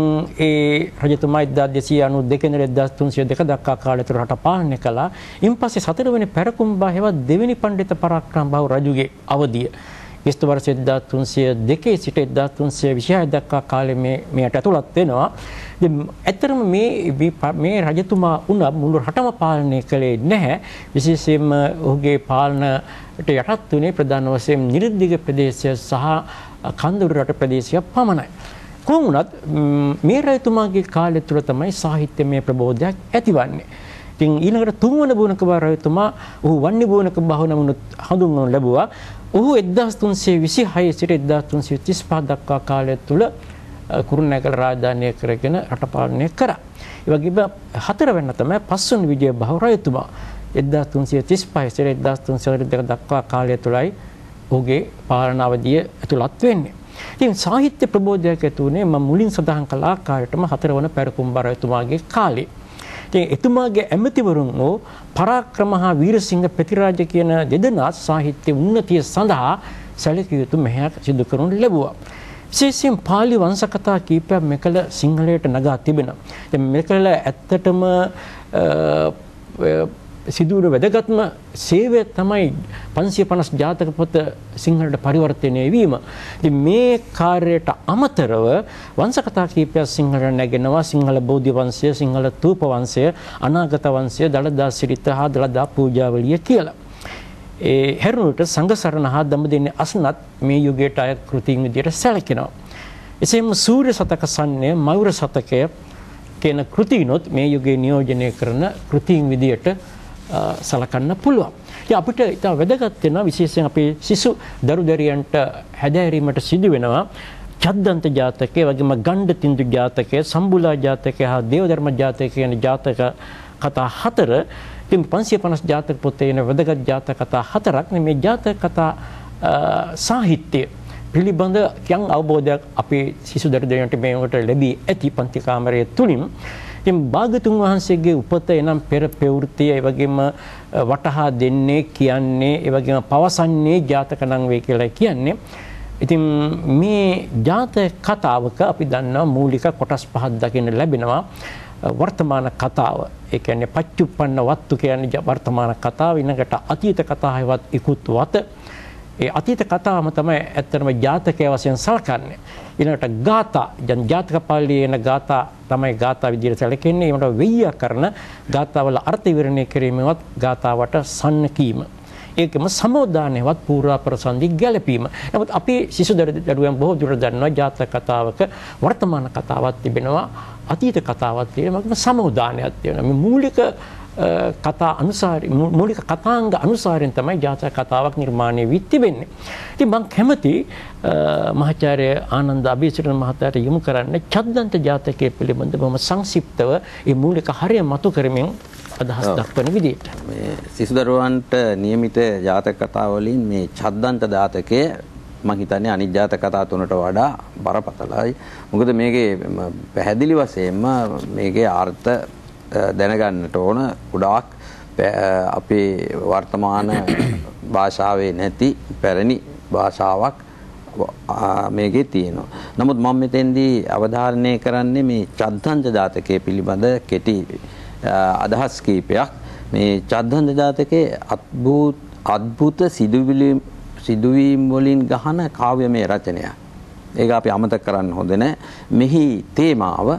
ඒ රජතුමා 1992 ඉඳලා 1302 දක්වා කාලය තුර රට පාලනය කළා. ඉන් පස්සේ සතරවෙනි පැරකුම්බා හෙවත් දෙවෙනි පණ්ඩිත පරාක්‍රම බව රජුගේ අවධිය ක්‍රිස්තු වර්ෂ 1302 සිට 1326 දක්වා කාලේ මේ මෙයට ඇතුළත් වෙනවා. ඉතින් ඇත්තටම මේ මේ රජතුමා වුණා මුළු රටම පාලනය කළේ නැහැ. විශේෂයෙන්ම ඔහුගේ පාලනට යටත් වුණේ ප්‍රධාන වශයෙන් නිරුද්ධිග ප්‍රදේශය සහ කන්දුරු රට ප්‍රදේශය පමණයි. කොහොමුණත් මේ රජතුමාගේ කාලය තුළ තමයි සාහිත්‍යමය ප්‍රබෝධයක් ඇතිවන්නේ. ඉතින් ඊළඟට තුන්වන බුණක බව රජතුමා ඔහු වන්නේ බුණක බව නමුත් හඳුන්වනු ලැබුවා. ඔහු 1326 සිට 1335 දක්වා කාලය තුළ කුරුණෑගල රාජධානිය කරගෙන රට පාලනය කරා. ඒ වගේම හතරවෙන්න තමයි පස්වන විජය බහු රජතුමා 1335 සිට 1342 දක්වා කාලය තුළයි ඔහුගේ පාලන අවධිය ඇතුළත් වෙන්නේ. ඉතින් සාහිත්‍ය ප්‍රබෝධයක් ඇති වුණේ මම මුලින් සඳහන් කළ ආකාරයටම හතරවන පැරකුම්බර රජතුමාගේ කාලේ. ඉතින් එතුමාගේ ඇමතිවරුන් වූ පරාක්‍රම හා වීරසිංහ ප්‍රතිරාජ කියන දෙදෙනා සාහිත්‍ය උන්නතිය සඳහා සැලකිය යුතු මෙහෙයක් සිදු කරනු ලැබුවා. විශේෂයෙන් pāli වංශ කතා කීපයක් මෙකල සිංහලයට නගා තිබෙනවා. ඉතින් මෙකල ඇත්තටම සිදුවන වැදගත්ම සේවය තමයි 550 ජාතක පොත සිංහලට පරිවර්තනය වීම. ඉතින් මේ කාර්යයට අමතරව වංශ කතා කීපයක් සිංහලට නැගෙනවා. සිංහල බෝධි වංශය, සිංහල තූප වංශය, අනාගත වංශය, දලදා සිරිත හා දලදා පූජාවලිය කියලා. ඒ හැරුණුට සංඝසරණ හා දඹදෙණේ අසනත් මේ යුගයට අය කෘතීන් විදියට සැලකෙනවා. එසේම සූර්ය සතක සන්නය, මයුර සතකය කියන කෘතිනොත් මේ යුගයේ නියෝජනය කරන කෘතීන් විදියට සලකන්න පුළුවන්. ඉතින් අපිට ඉතාල වැදගත් වෙනවා විශේෂයෙන් අපේ සිසු දරු දැරියන්ට හැදෑරීමට සිදු වෙනවා චද්දන්ත ජාතකය වගේම ගණ්ඩ තින්දු ජාතකය සම්බුලා ජාතකය හා දේවධර්ම ජාතකය කියන ජාතක කතා හතර ඉතින් 550 ජාතක පොතේ එන වැදගත් ජාතක කතා හතරක් මේ ජාතක කතා සාහිත්‍ය පිළිබඳ යම් අවබෝධයක් අපේ සිසු දරු දැරියන්ට මේකට ලැබී ඇති පන්ති කාමරය තුලින් ඉතින් භාගතුන් වහන්සේගේ උපත එනම් පෙර ප්‍රවෘත්තිය ඒ වගේම වටහා දෙන්නේ කියන්නේ ඒ වගේම පවසන්නේ ජාතක නම් වේ කියලා කියන්නේ. ඉතින් මේ ජාතක කතාවක අපි දන්නවා මූලික කොටස් පහක් දකින්න ලැබෙනවා. වර්තමාන කතාව ඒ කියන්නේ පච්චුප්පන්න වත්තු කියන්නේ වර්තමාන කතාව ඊනකට අතීත කතාවවත් ඉක්ුත් වත ඒ අතීත කතාවම තමයි ඇත්තටම ජාතකය වශයෙන් සලකන්නේ. ඊළඟට ගාථා, දැන් ජාතක පාළියේ එන ගාථා තමයි ගාථා විදිහට සැලකෙන්නේ. ඒකට වෙయ్య කරන ගාථාවල අර්ථ විවරණය කිරීමවත් ගාථාවට සම්නකීම. ඒකම සමෝදානයවත් පූර්වාපරසන්දි ගැළපීම. නමුත් අපේ සිසු දරුවන් බොහෝ දුරට දන්නවා ජාතක කතාවක වර්තමාන කතාවක් තිබෙනවා, අතීත කතාවක් තියෙනවා, සමෝදානයක් තියෙනවා. මේ මූලික කතා අනුසාරි මූලික කතාංග අනුසාරයෙන් තමයි ජාතක කතාවක් නිර්මාණය වී තිබෙන්නේ. ඉතින් මම කැමති මහාචාර්ය ආනන්ද අබේසිරණ මහතාට යොමු කරන්න චද්දන්ත ජාතකයේ පිළිබඳව බොහොම සංක්ෂිප්තව ඒ මූලික හරය මතු කරමින් අදහස් දක්වන විදිහට මේ සිසුදරුවන්ට નિયમિત ජාතක කතා වලින් මේ චද්දන්ත ජාතකය මම හිතන්නේ අනිත් ජාතක කතා තුනට වඩා බරපතලයි. මොකද මේකේ පැහැදිලි වශයෙන්ම මේකේ අර්ථ දැනගන්නට ඕන ගොඩාක් අපේ වර්තමාන භාෂාවේ නැති පැරණි භාෂාවක් මේකේ තියෙනවා. නමුත් මම මෙතෙන්දී අවධාරණය කරන්නේ මේ චද්දංජ ජාතකයේ පිළිබඳ කෙටි අදහස් කීපයක්. මේ චද්දංජ ජාතකයේ අద్භූත අద్භූත සිදුවිලි සිදුවීම් වලින් ගහන කාව්‍යමය රචනයක්. ඒක අපි අමතක කරන්න හොඳ නැහැ. මෙහි තේමාව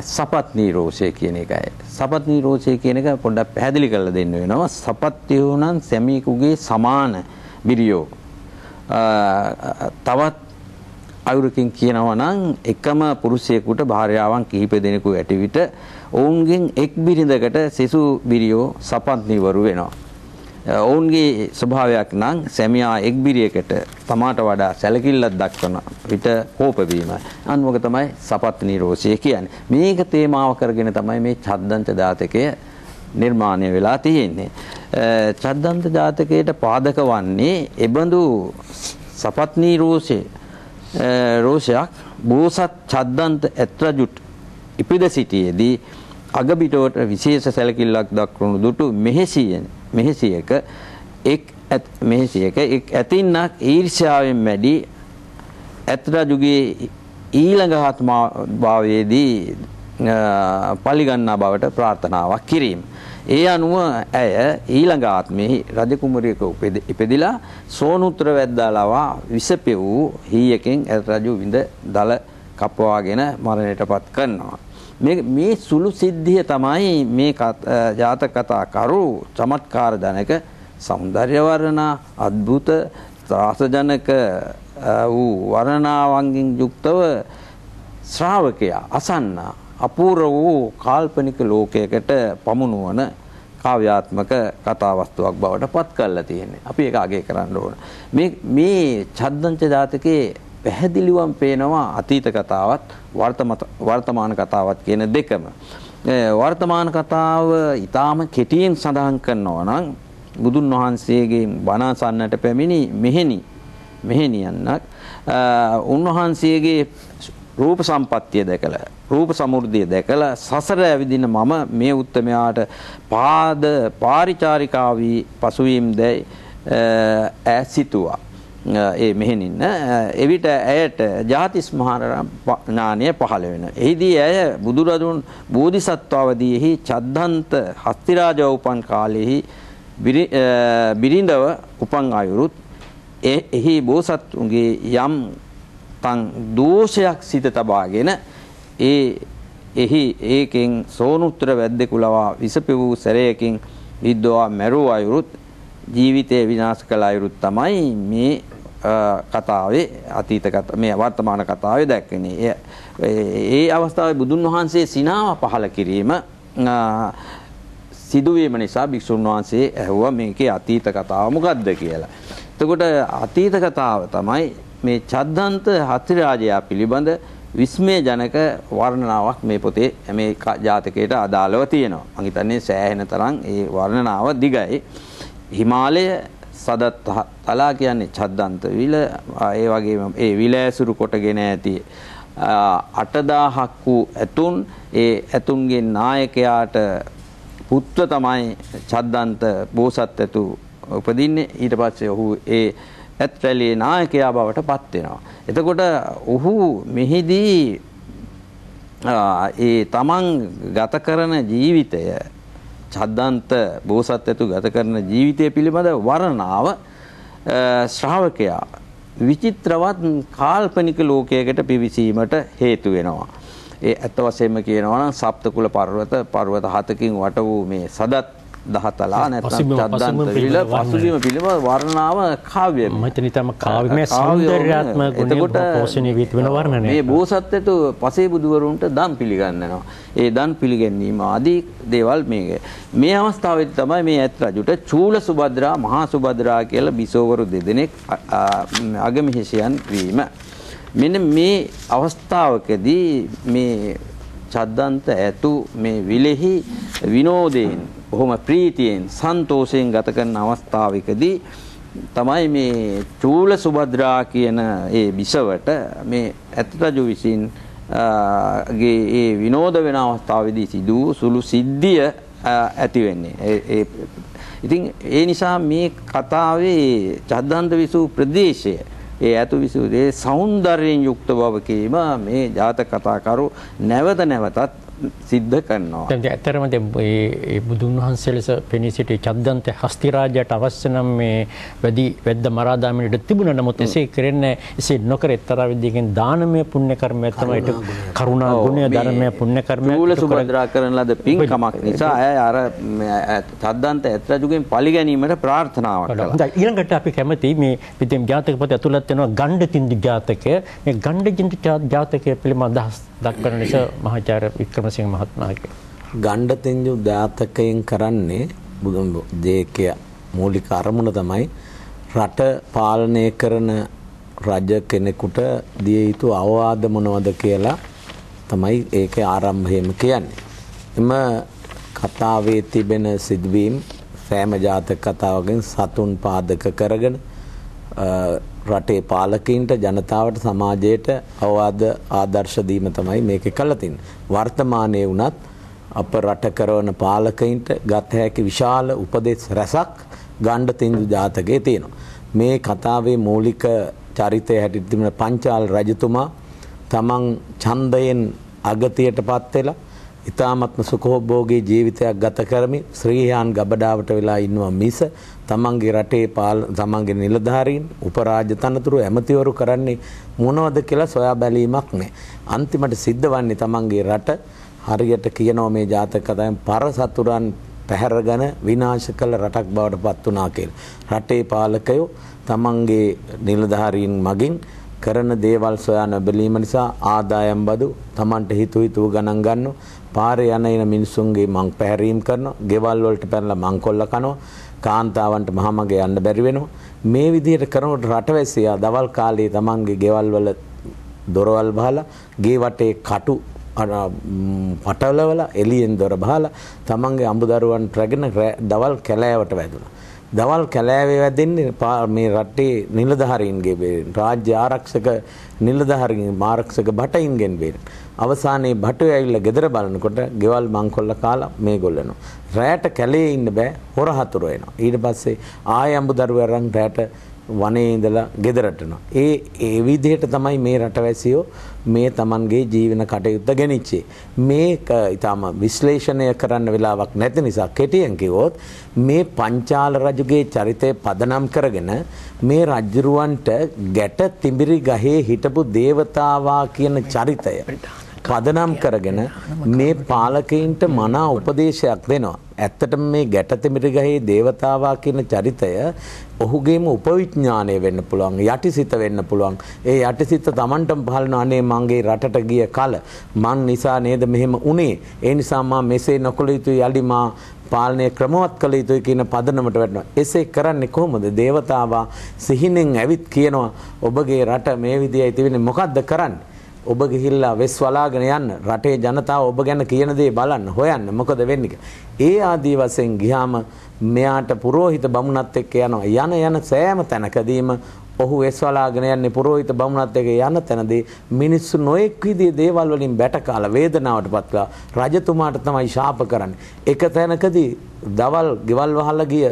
සපත් නීරෝෂය කියන එකයි. සපත් නීරෝෂය කියන එක පොඩ්ඩක් පැහැදිලි කරලා දෙන්න වෙනවා. සපත් යෝනන් සැමියෙකුගේ සමාන බිරියෝ. තවත් අයුරකින් කියනවා නම් එකම පුරුෂයෙකුට භාර්යාවන් කිහිප දෙනෙකු ඇටි විට ඔවුන්ගෙන් එක් බිරිඳකට සෙසු බිරියෝ සපත් නීවරු වෙනවා. ඔවුන්ගේ ස්වභාවයක් නම් සැමියා එක්බිරියකට තමාට වඩා සැලකිල්ලක් දක්වන විට කෝපවීමයි. අන්වක තමයි සපත් නිරෝෂය කියන්නේ. මේක තේමාව කරගෙන තමයි මේ චද්දන්ත ජාතකය නිර්මාණය වෙලා තියෙන්නේ. චද්දන්ත ජාතකයට පාදක වන්නේ එබඳු සපත් නිරෝෂේ රෝෂයක් බෝසත් චද්දන්ත ඇත්‍රජුට් ඉපිද සිටියේදී අගබිටෝට විශේෂ සැලකිල්ලක් දක්වනු දුටු මෙහෙසියනේ මෙහෙසියක එක් මෙහෙසියක එක් ඇතින්නක් ඊර්ෂ්‍යාවෙන් වැඩි ඇත් රජුගේ ඊළඟ ආත්මා භාවයේදී පලිගන්නා බවට ප්‍රාර්ථනාවක් කිරීම. ඒ අනුව ඇය ඊළඟ ආත්මයේ රජ කුමරියක ඉපදිලා සෝනුත්‍ර වැද්දාලවා විසපෙවූ හීයකින් ඇත රජු විඳ දල කපවාගෙන මරණයටපත් කරනවා. මේ මේ සුළු සිද්ධිය තමයි මේ ජාතක කතා කරු චමත්කාර ජනක సౌందర్య වර්ණනා අద్భుත ත්‍රාසජනක වූ වර්ණනාවන්ගෙන් යුක්තව ශ්‍රාවකයා අසන්නා අපූර්ව වූ කාල්පනික ලෝකයකට පමුණුවන කාව්‍යාත්මක කතාවස්තුවක් බවට පත් කරලා තියෙන්නේ. අපි ඒක අගය කරන්න ඕන. මේ මේ ඡද්දංච ජාතකයේ පැහැදිලිවම පේනවා අතීත කතාවත් වර්තමාන කතාවත් කියන දෙකම. වර්තමාන කතාව ඊටාම කෙටියෙන් සඳහන් කරනවා නම් බුදුන් වහන්සේගේ බණසන්නට පැමිණි මෙහෙණි මෙහෙණියන්නක් උන්වහන්සේගේ රූප සම්පත්තිය දැකලා රූප සමෘද්ධිය දැකලා සසර ඇවිදින මම මේ උත්මයාට පාද පාරිචාරිකාවී පසුවීම් දැයි ඈ සිතුවා ඒ මෙහෙන් ඉන්න එවිට ඇයට ජාතිස් මහරණාණිය පහළ වෙන. එහිදී ඇය බුදුරදුන් බෝධිසත්වාවදීෙහි චද්ධන්ත හස්තිරාජව උපන් කාලෙහි බිරිඳව උපන් අයුරුත් එහි බෝසත්තුන්ගේ යම් තන් දෝෂයක් සිත තබාගෙන ඒ එහි ඒකෙන් සෝනුත්‍ර වැද්දෙකු ලවා විසපෙවූ සැරයකින් විද්වා මැරූ අයුරුත් ජීවිතය විනාශ කළ අයුරුත් තමයි මේ කතාවේ අතීත මේ වර්තමාන කතාවේ දැක්වෙන්නේ. ඒ අවස්ථාවේ බුදුන් වහන්සේ සිනාව පහළ කිරීම සිදුවීම නිසා භික්ෂුන් වහන්සේ ඇහුවා මේකේ අතීත කතාව මොකද්ද කියලා. එතකොට අතීත කතාව තමයි මේ චද්දන්ත හතිරාජයා පිළිබඳ විස්මයජනක වර්ණනාවක් මේ පොතේ මේ ජාතකයට අදාළව තියෙනවා. මං හිතන්නේ සෑහෙන තරම් ඒ වර්ණනාව දිගයි. හිමාලය සදත් තලා කියන්නේ ඡද්දන්ත විල ඒ වගේම ඒ විල ඇසුරු කොටගෙන ඇති 8000ක් වූ ඇතුන් ඒ ඇතුන්ගේ නායකයාට පුත්‍ර තමයි ඡද්දන්ත බෝසත් ඇතු උපදින්නේ ඊට පස්සේ ඔහු ඒ ඇත් රැළියේ නායකයා බවට පත් වෙනවා. එතකොට ඔහු මෙහිදී ඒ තමන් ගත කරන ජීවිතය චද්දන්ත බෝසත් ඇතු ගත කරන ජීවිතය පිළිබඳ වරණාව ශ්‍රාවකයා විචිත්‍රවත් කාල්පනික ලෝකයකට පිවිසීමට හේතු වෙනවා. ඒ ඇත්ත වශයෙන්ම කියනවා නම් සප්තකුල පර්වත පර්වත හතකින් වට වූ මේ සදත් දහතලා නැත්නම් චද්දන්ත විල පසුබිම පිළිබඳ වර්ණාව කාව්‍යය. මම හිතනවාම කාව්‍යමය సౌందర్యාත්මක ගුණය පෝෂණය වීත් වෙන වර්ණනය. මේ බෝසත්ත්වතු පසේ බුදුවරුන්ට දන් පිළිගන්නනවා. ඒ දන් පිළිගැන්වීම ආදී දේවල් මේක. මේ අවස්ථාවේදී තමයි මේ ඇත් රජුට චූල සුබද්‍රා මහා සුබද්‍රා කියලා බිසෝවරු දෙදෙනෙක් අගමහිෂයන් වීම. මෙන්න මේ අවස්ථාවකදී මේ චද්දන්ත ඇතු මේ විලෙහි විනෝදයෙන් බොහොම ප්‍රීතියෙන් සන්තෝෂයෙන් ගත කරන අවස්ථාවකදී තමයි මේ චූල සුබද්‍රා කියන ඒ බිසවට මේ ඇතරජු විසින් ගේ ඒ විනෝද වෙන අවස්ථාවේදී සිදු සුළු සිද්ධිය ඇති වෙන්නේ. ඉතින් ඒ නිසා මේ කතාවේ චද්දන්ත විසූ ප්‍රදේශය ඒ ඇතු විසූ දේ సౌందර්යයෙන් යුක්ත බව කීම මේ ජාතක කතාකරු නැවත නැවතත් සිද්ධ කරනවා. දැන් ඇත්තරම දැන් මේ බුදුන් වහන්සේ ලෙස පෙනී සිටි චද්දන්ත හස්තිරාජයට අවශ්‍ය නම් මේ වැඩි වැද්ද මරා දාමින ඉඩ තිබුණා. නමුත් එසේ කරන්නේ එසේ නොකර එක්තරා විදිහකින් දානමය පුණ්‍ය කර්මයක් තමයි ඒක කරුණා ගුණය ධර්මය පුණ්‍ය කර්මයක්. මූල සුබද්‍රා කරන ලද පින්කමක් නිසා අය අර චද්දන්ත ඇත්තරජුගෙන් පරිගැනීමට ප්‍රාර්ථනාවක් කළා. දැන් ඊළඟට අපි කැමති මේ පිටින් ජාතකපත ඇතුළත් වෙනවා ගණ්ඩ තින්දි ජාතකය. මේ ගණ්ඩ ජාතකය පිළිබඳ අදහස් දක්වන ලෙස මහාචාර්ය වික්‍රමසිංහ මහත්මයාගේ ගණ්ඩතෙන්ජු දාතකයෙන් කරන්නේ බුදුන් දේකය මූලික අරමුණ තමයි රට පාලනය කරන රජ කෙනෙකුට දිය යුතු අවවාද මොනවද කියලා තමයි ඒක ආරම්භයම කියන්නේ. එම කතාවේ තිබෙන සිදුවීම් සෑම ජාතක කතාවකින් සතුන් පාදක කරගෙන රටේ පාලකයින්ට ජනතාවට සමාජයට අවවාද ආදර්ශ දීම තමයි මේකේ කළ තින්නේ. වර්තමානයේ වුණත් අප රට කරන පාලකයින්ට ගත හැකි විශාල උපදෙස් රැසක් ගණ්ඩ තින්දු ජාතකයේ තියෙනවා. මේ කතාවේ මූලික චරිතය හැටියට තිබෙන පංචාල් රජතුමා තමන් ඡන්දයෙන් අගතියටපත් වෙලා ඉතාමත්ම සුකෝබෝගේ ජීවිතයක් ගත කරමි ශ්‍රීහාන් ගබඩාවට වෙලා ඉන්නවා මිස තමන්ගේ රටේ පාල තමන්ගේ නිලධාරීන් උපරාජ්‍ය තනතුරු ඇමතිවරු කරන්නේ මොනවද කියලා සොයා බැලීමක් නෑ. අන්තිමට සිද්ධ වන්නේ තමන්ගේ රට හරියට කියනවා මේ ජාතක කතාවෙන් පර සතුරන් පැහැරගෙන විනාශ කළ රටක් බවට පත් වුණා කියලා. රටේ පාලකයෝ තමන්ගේ නිලධාරීන් මගින් කරන දේවල් සොයා නොබැලීම නිසා ආදායම් බදු තමන්ට හිතු හිතුව ගණන් ගන්නවා. පාරේ යන එන මිනිසුන්ගේ මං පැහැරීම් කරනවා. ගෙවල් වලට පැනලා මංකොල්ල කනවා. කාන්තාවන්ට මහමග යන්න බැරි වෙනවා. මේ විදිහට කරනකොට රටවැසියා දවල් කාලේ Tamanගේ ගෙවල් වල දොරවල් බහලා ගේ වටේ කටු පටලවල එළියෙන් දොර බහලා තමන්ගේ අඹදරුවන් රැගෙන දවල් කැලෑවට වැදුණා. දවල් කැලෑවේ වැදෙන්නේ මේ රටේ නිලධාරීන්ගේ බේරෙන් රාජ්‍ය ආරක්ෂක නිලධාරීන් ආරක්ෂක බටයින්ගෙන් බේරෙන්. අවසානයේ බටු ඇවිල්ලා ගෙදර බලනකොට ගෙවල් මංකොල්ල කාලා මේගොල්ලෝ එනවා. රැයට කැලේ ඉන්න බෑ හොර හතුරු එනවා. ඊට පස්සේ ආය අඹ දරුවෝ අරන් රැයට වනේ ඉඳලා ගෙදරට එනවා. ඒ ඒ විදිහට තමයි මේ රටවැසියෝ මේ Tamanගේ ජීවන කටයුත්ත ගෙනිච්චේ. මේක ඊටාම විශ්ලේෂණය කරන්න වෙලාවක් නැති නිසා කෙටියෙන් කිව්වොත් මේ පංචාල රජුගේ චරිතය පදනම් කරගෙන මේ රජුරවන්ට ගැට තිඹිරි ගහේ හිටපු దేవතාවා කියන චරිතය පදනම් කරගෙන මේ පාලකයින්ට මනා උපදේශයක් දෙනවා. ඇත්තට මේ ගැටතිමිරිගහේ දේවතාවා කියන චරිතය ඔහුගේම උපවිඥානය වෙන්න පුළුවන් යටිසිත වෙන්න පුළුවන් ඒ යටිසිත Tamanටම පහළන අනේ මංගේ රටට ගිය කල මං නිසා නේද මෙහෙම උනේ ඒ නිසා මා මෙසේ නොකළ යුතුයි යලි මා පාලනය ක්‍රමවත් කළ යුතුයි කියන පදනමට වැටෙනවා. එසේ කරන්නේ කොහොමද? දේවතාවා සිහිනෙන් ඇවිත් කියනවා ඔබගේ රට මේ විදියයි තිබෙන්නේ මොකද්ද කරන්නේ? ඔබ ගිහිල්ලා වෙස් වලාගෙන යන්න රටේ ජනතාව ඔබ ගැන කියන දේ බලන්න හොයන්න මොකද වෙන්නේ ඒ ආදී වශයෙන් ගියාම මෙයාට පුරোহিত බමුණත් එක්ක යනවා යන යන සෑම තැනකදීම ඔහු වෙස් වලාගෙන යන්නේ පුරোহিত බමුණත් එක්ක යන තැනදී මිනිස්සු නොඑක් විදිහේ දේවල් වලින් බැටකාලා වේදනාවටපත් කරලා රජතුමාට තමයි ශාප කරන්නේ එක තැනකදී දවල් ගෙවල් වහලා ගිය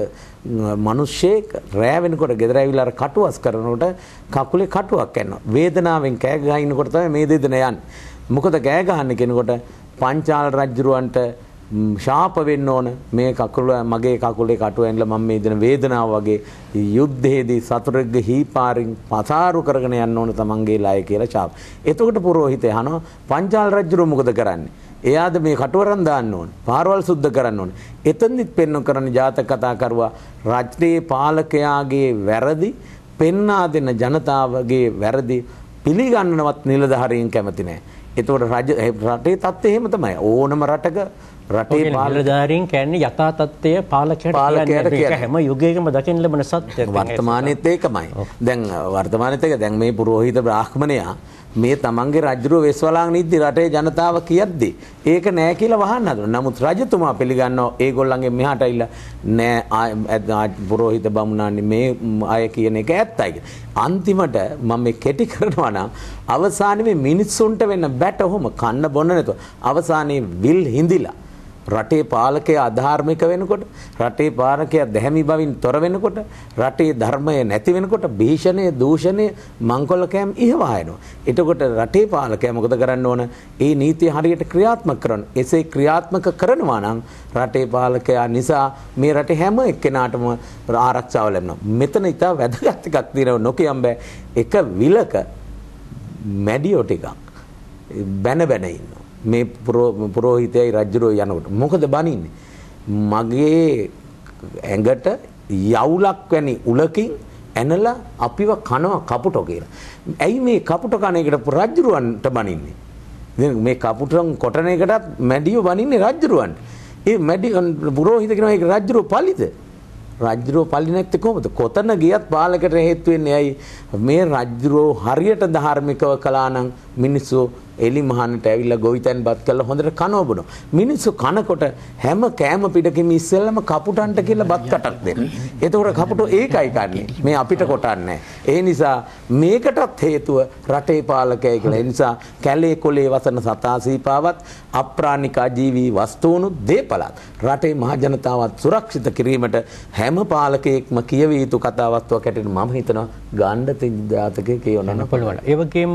මිනිස්සෙක් රෑ වෙනකොට ගෙදර ඇවිල්ලා අර කටුවස් කරනකොට කකුලේ කටුවක් යනවා. වේදනාවෙන් කෑ ගහිනකොට තමයි මේ දෙදෙනා යන්නේ. මොකද කෑ ගහන්න කෙනකොට පංචාල රජුරවන්ට ශාප වෙන්න ඕන මේ කකුල මගේ කකුලේ කටුව ඇනලා මම මේ දෙන වේදනාව වගේ යුද්ධයේදී සතුරෙක්ගේ හීපාරින් පසාරු කරගෙන යන්න ඕන තමන්ගේ ලය කියලා ශාප. එතකොට පූජිතය අහනවා පංචාල රජුර මොකද කරන්නේ? එයාද මේ කටුවරන් දාන්න ඕන. පාරවල් සුද්ධ කරන්න ඕන. එතනදිත් පෙන්ව කරන ජාතක කතාකරුවා රජයේ පාලකයාගේ වැරදි පෙන්වා දෙන ජනතාවගේ වැරදි පිළිගන්නවත් නිලධාරීන් කැමති නැහැ. එතකොට රජ රටේ තත්ත්වය එහෙම තමයි. ඕනම රටක රටේ පාලධාරීන් කියන්නේ යථා තත්ත්වය පාලකයට හැම යුගයකම දකින්න ලැබෙන සත්‍යය. වර්තමානයේත් ඒකමයි. දැන් වර්තමානයේත් ඒක දැන් මේ පුරෝහිත බ්‍රාහ්මණයා මේ තමන්ගේ රජුරුව වෙස්වලාන් ඉද්දි රටේ ජනතාව කියද්දි ඒක නෑ කියලා වහන්න හදන. නමුත් රජතුමා පිළිගන්නවා ඒගොල්ලන්ගේ මෙහාට ඇවිල්ලා නෑ පුරোহিত බමුණානි මේ අය කියන එක ඇත්තයි කියලා. අන්තිමට මම මේ කෙටි කරනවා නම් අවසානයේ මිනිස්සුන්ට වෙන්න බැට ඔහොම කන්න බොන්න නැතුව අවසානයේ විල් හිඳිලා රටේ පාලකයා අධාර්මික වෙනකොට රටේ පාලකයා දැහැමි බවින් තොර වෙනකොට රටේ ධර්මය නැති වෙනකොට භීෂණය දූෂණය මංකොල්ලකෑම් ඉහවා යනවා. එතකොට රටේ පාලකයා මොකද කරන්න ඕන? ඒ නීති හරියට ක්‍රියාත්මක කරන. එසේ ක්‍රියාත්මක කරනවා නම් රටේ පාලකයා නිසා මේ රටේ හැම එක්කෙනාටම ආරක්ෂාව ලැබෙනවා. මෙතන ඉතා වැදගත් එකක් තියෙනවා නොකියම් බෑ. එක විලක මැඩියෝ ටිකක් බැන බැන ඉන්නවා. මේ පුරෝහිතයයි රජ්ජුරෝ යනකොට. මොකද බනින්නේ? මගේ ඇඟට යවුලක් වැනි උලකින් ඇනලා අපිව කනවා කපුටෝ කියලා. ඇයි මේ කපුට කන එකට රජ්ජුරුවන්ට බනින්නේ? ඉතින් මේ කපුටන් කොටන එකටත් මැඩියෝ බනින්නේ රජ්ජුරුවන්. ඒ මැඩි පුරෝහිත කියනවා ඒක රජ්ජුරුව පලිද? රජ්ජුරුව පලි නැත්තේ කොහොමද? කොතන ගියත් පාලකට හේතු වෙන්නේ ඇයි? මේ රජ්ජුරුව හරියට ධාර්මිකව කළා නම් මිනිස්සු එලි මහන්නට ඇවිල්ලා ගොවිතැන් බත් කරලා හොඳට කනවබුණා. මිනිස්සු කනකොට හැම කෑම පිටකෙම ඉස්සෙල්ලම කපුටන්ට කියලා බත් කටක් දෙන. එතකොට කපුටෝ ඒකයි කන්නේ. මේ අපිට කොටන්නේ. ඒ නිසා මේකටත් හේතුව රටේ පාලකයයි කියලා. ඒ නිසා කැලේ කොලේ වසන සතා සීපාවත් අප්‍රාණිකා ජීවී වස්තුණු දේපලත් රටේ මහ ජනතාවත් සුරක්ෂිත කිරීමට හැම පාලකයෙක්ම කියවිය යුතු කතාවස්තුවක් ඇටින් මම හිතනවා ගණ්ඩ තිජාතකය කියවන්න පුළුවන්. ඒ වගේම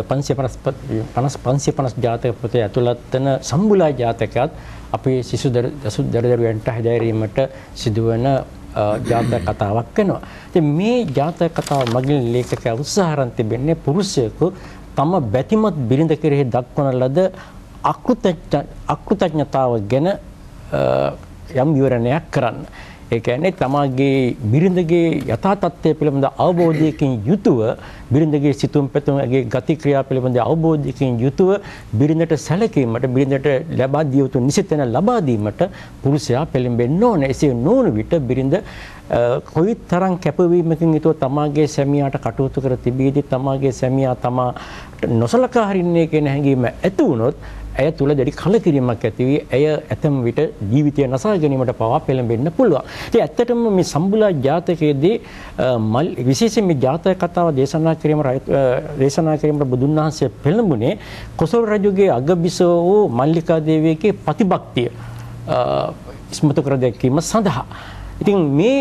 550 ජාතක පොතේ ඇතුළත් වෙන සම්බුලා ජාතකයත් අපේ සිසු දරු දරුවන්ට හැදෑරීමට සිදුවන ජාතක කතාවක් වෙනවා. ඉතින් මේ ජාතක කතාව මගින් ලේඛකයා උත්සාහරන් තිබෙන්නේ පුරුෂයෙකු තම බැතිමත් බිරිඳ කෙරෙහි දක්වන ලද අකෘතඥතාව ගැන යම් විවරණයක් කරන්න. ඒ කියන්නේ තමාගේ බිරිඳගේ යථා තත්ත්වය පිළිබඳ අවබෝධයකින් යුතුව බිරිඳගේ සිතුම් පැතුම්ගේ ගති ක්‍රියා පිළිබඳ අවබෝධයකින් යුතුව බිරිඳට සැලකීමට බිරිඳට ලබා දිය යුතු නිසිතන ලබා දීමට පුරුෂයා පෙළඹෙන්න ඕනේ. එසේ නොවන විට බිරිඳ කොයි තරම් කැපවීමකින් යුතුව තමාගේ සැමියාට කටයුතු කර තිබීදී තමාගේ සැමියා තමා නොසලකා හරින්නේ කියන හැඟීම ඇති වුණොත් ඇය තුළ දැඩි කලකිරීමක් ඇති වී ඇය ඇතම් විට ජීවිතය නසා ගැනීමට පවා පෙළඹෙන්න පුළුවන්. ඉතින් ඇත්තටම මේ සම්බුලා ජාතකයේදී මල් විශේෂයෙන් මේ ජාතක කතාව දේශනා කිරීම දේශනා කිරීමට බුදුන් වහන්සේ පෙළඹුණේ කොසල් රජුගේ අගබිසෝ වූ මල්ලිකා දේවියගේ ප්‍රතිභක්තිය ඉස්මතු කර දැක්වීම සඳහා. ඉතින් මේ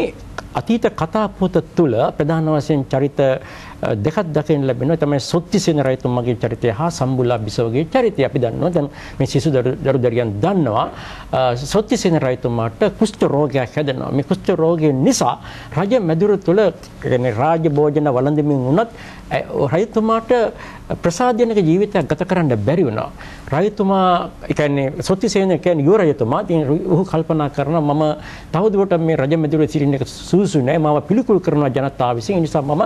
අතීත කතා පොත තුළ ප්‍රධාන වශයෙන් චරිත දෙකක් දකින්න ලැබෙනවා. තමයි සොත්තිසේන රජතුමාගේ චරිතය හා සම්බුලා බිසවගේ චරිතය අපි දන්නවා. දැන් මේ සිසු දරු දරුවන් දන්නවා සොත්තිසේන රජතුමාට කුෂ්ඨ රෝගයක් හැදෙනවා. මේ කුෂ්ඨ රෝගය නිසා රජ මැදුර තුල කියන්නේ රාජ භෝජන වළඳමින් වුණත් රජතුමාට ප්‍රසාදජනක ජීවිතයක් ගත කරන්න බැරි වුණා. රජතුමා කියන්නේ සොත්තිසේන කියන්නේ යුව රජතුමා. ඉතින් ඔහු කල්පනා කරනවා මම තවදුරටත් මේ රජ මැදුරේ සිටින්න එක සුසු නෑ. මම පිළිකුල් කරනවා ජනතාව විසින්. ඒ නිසා මම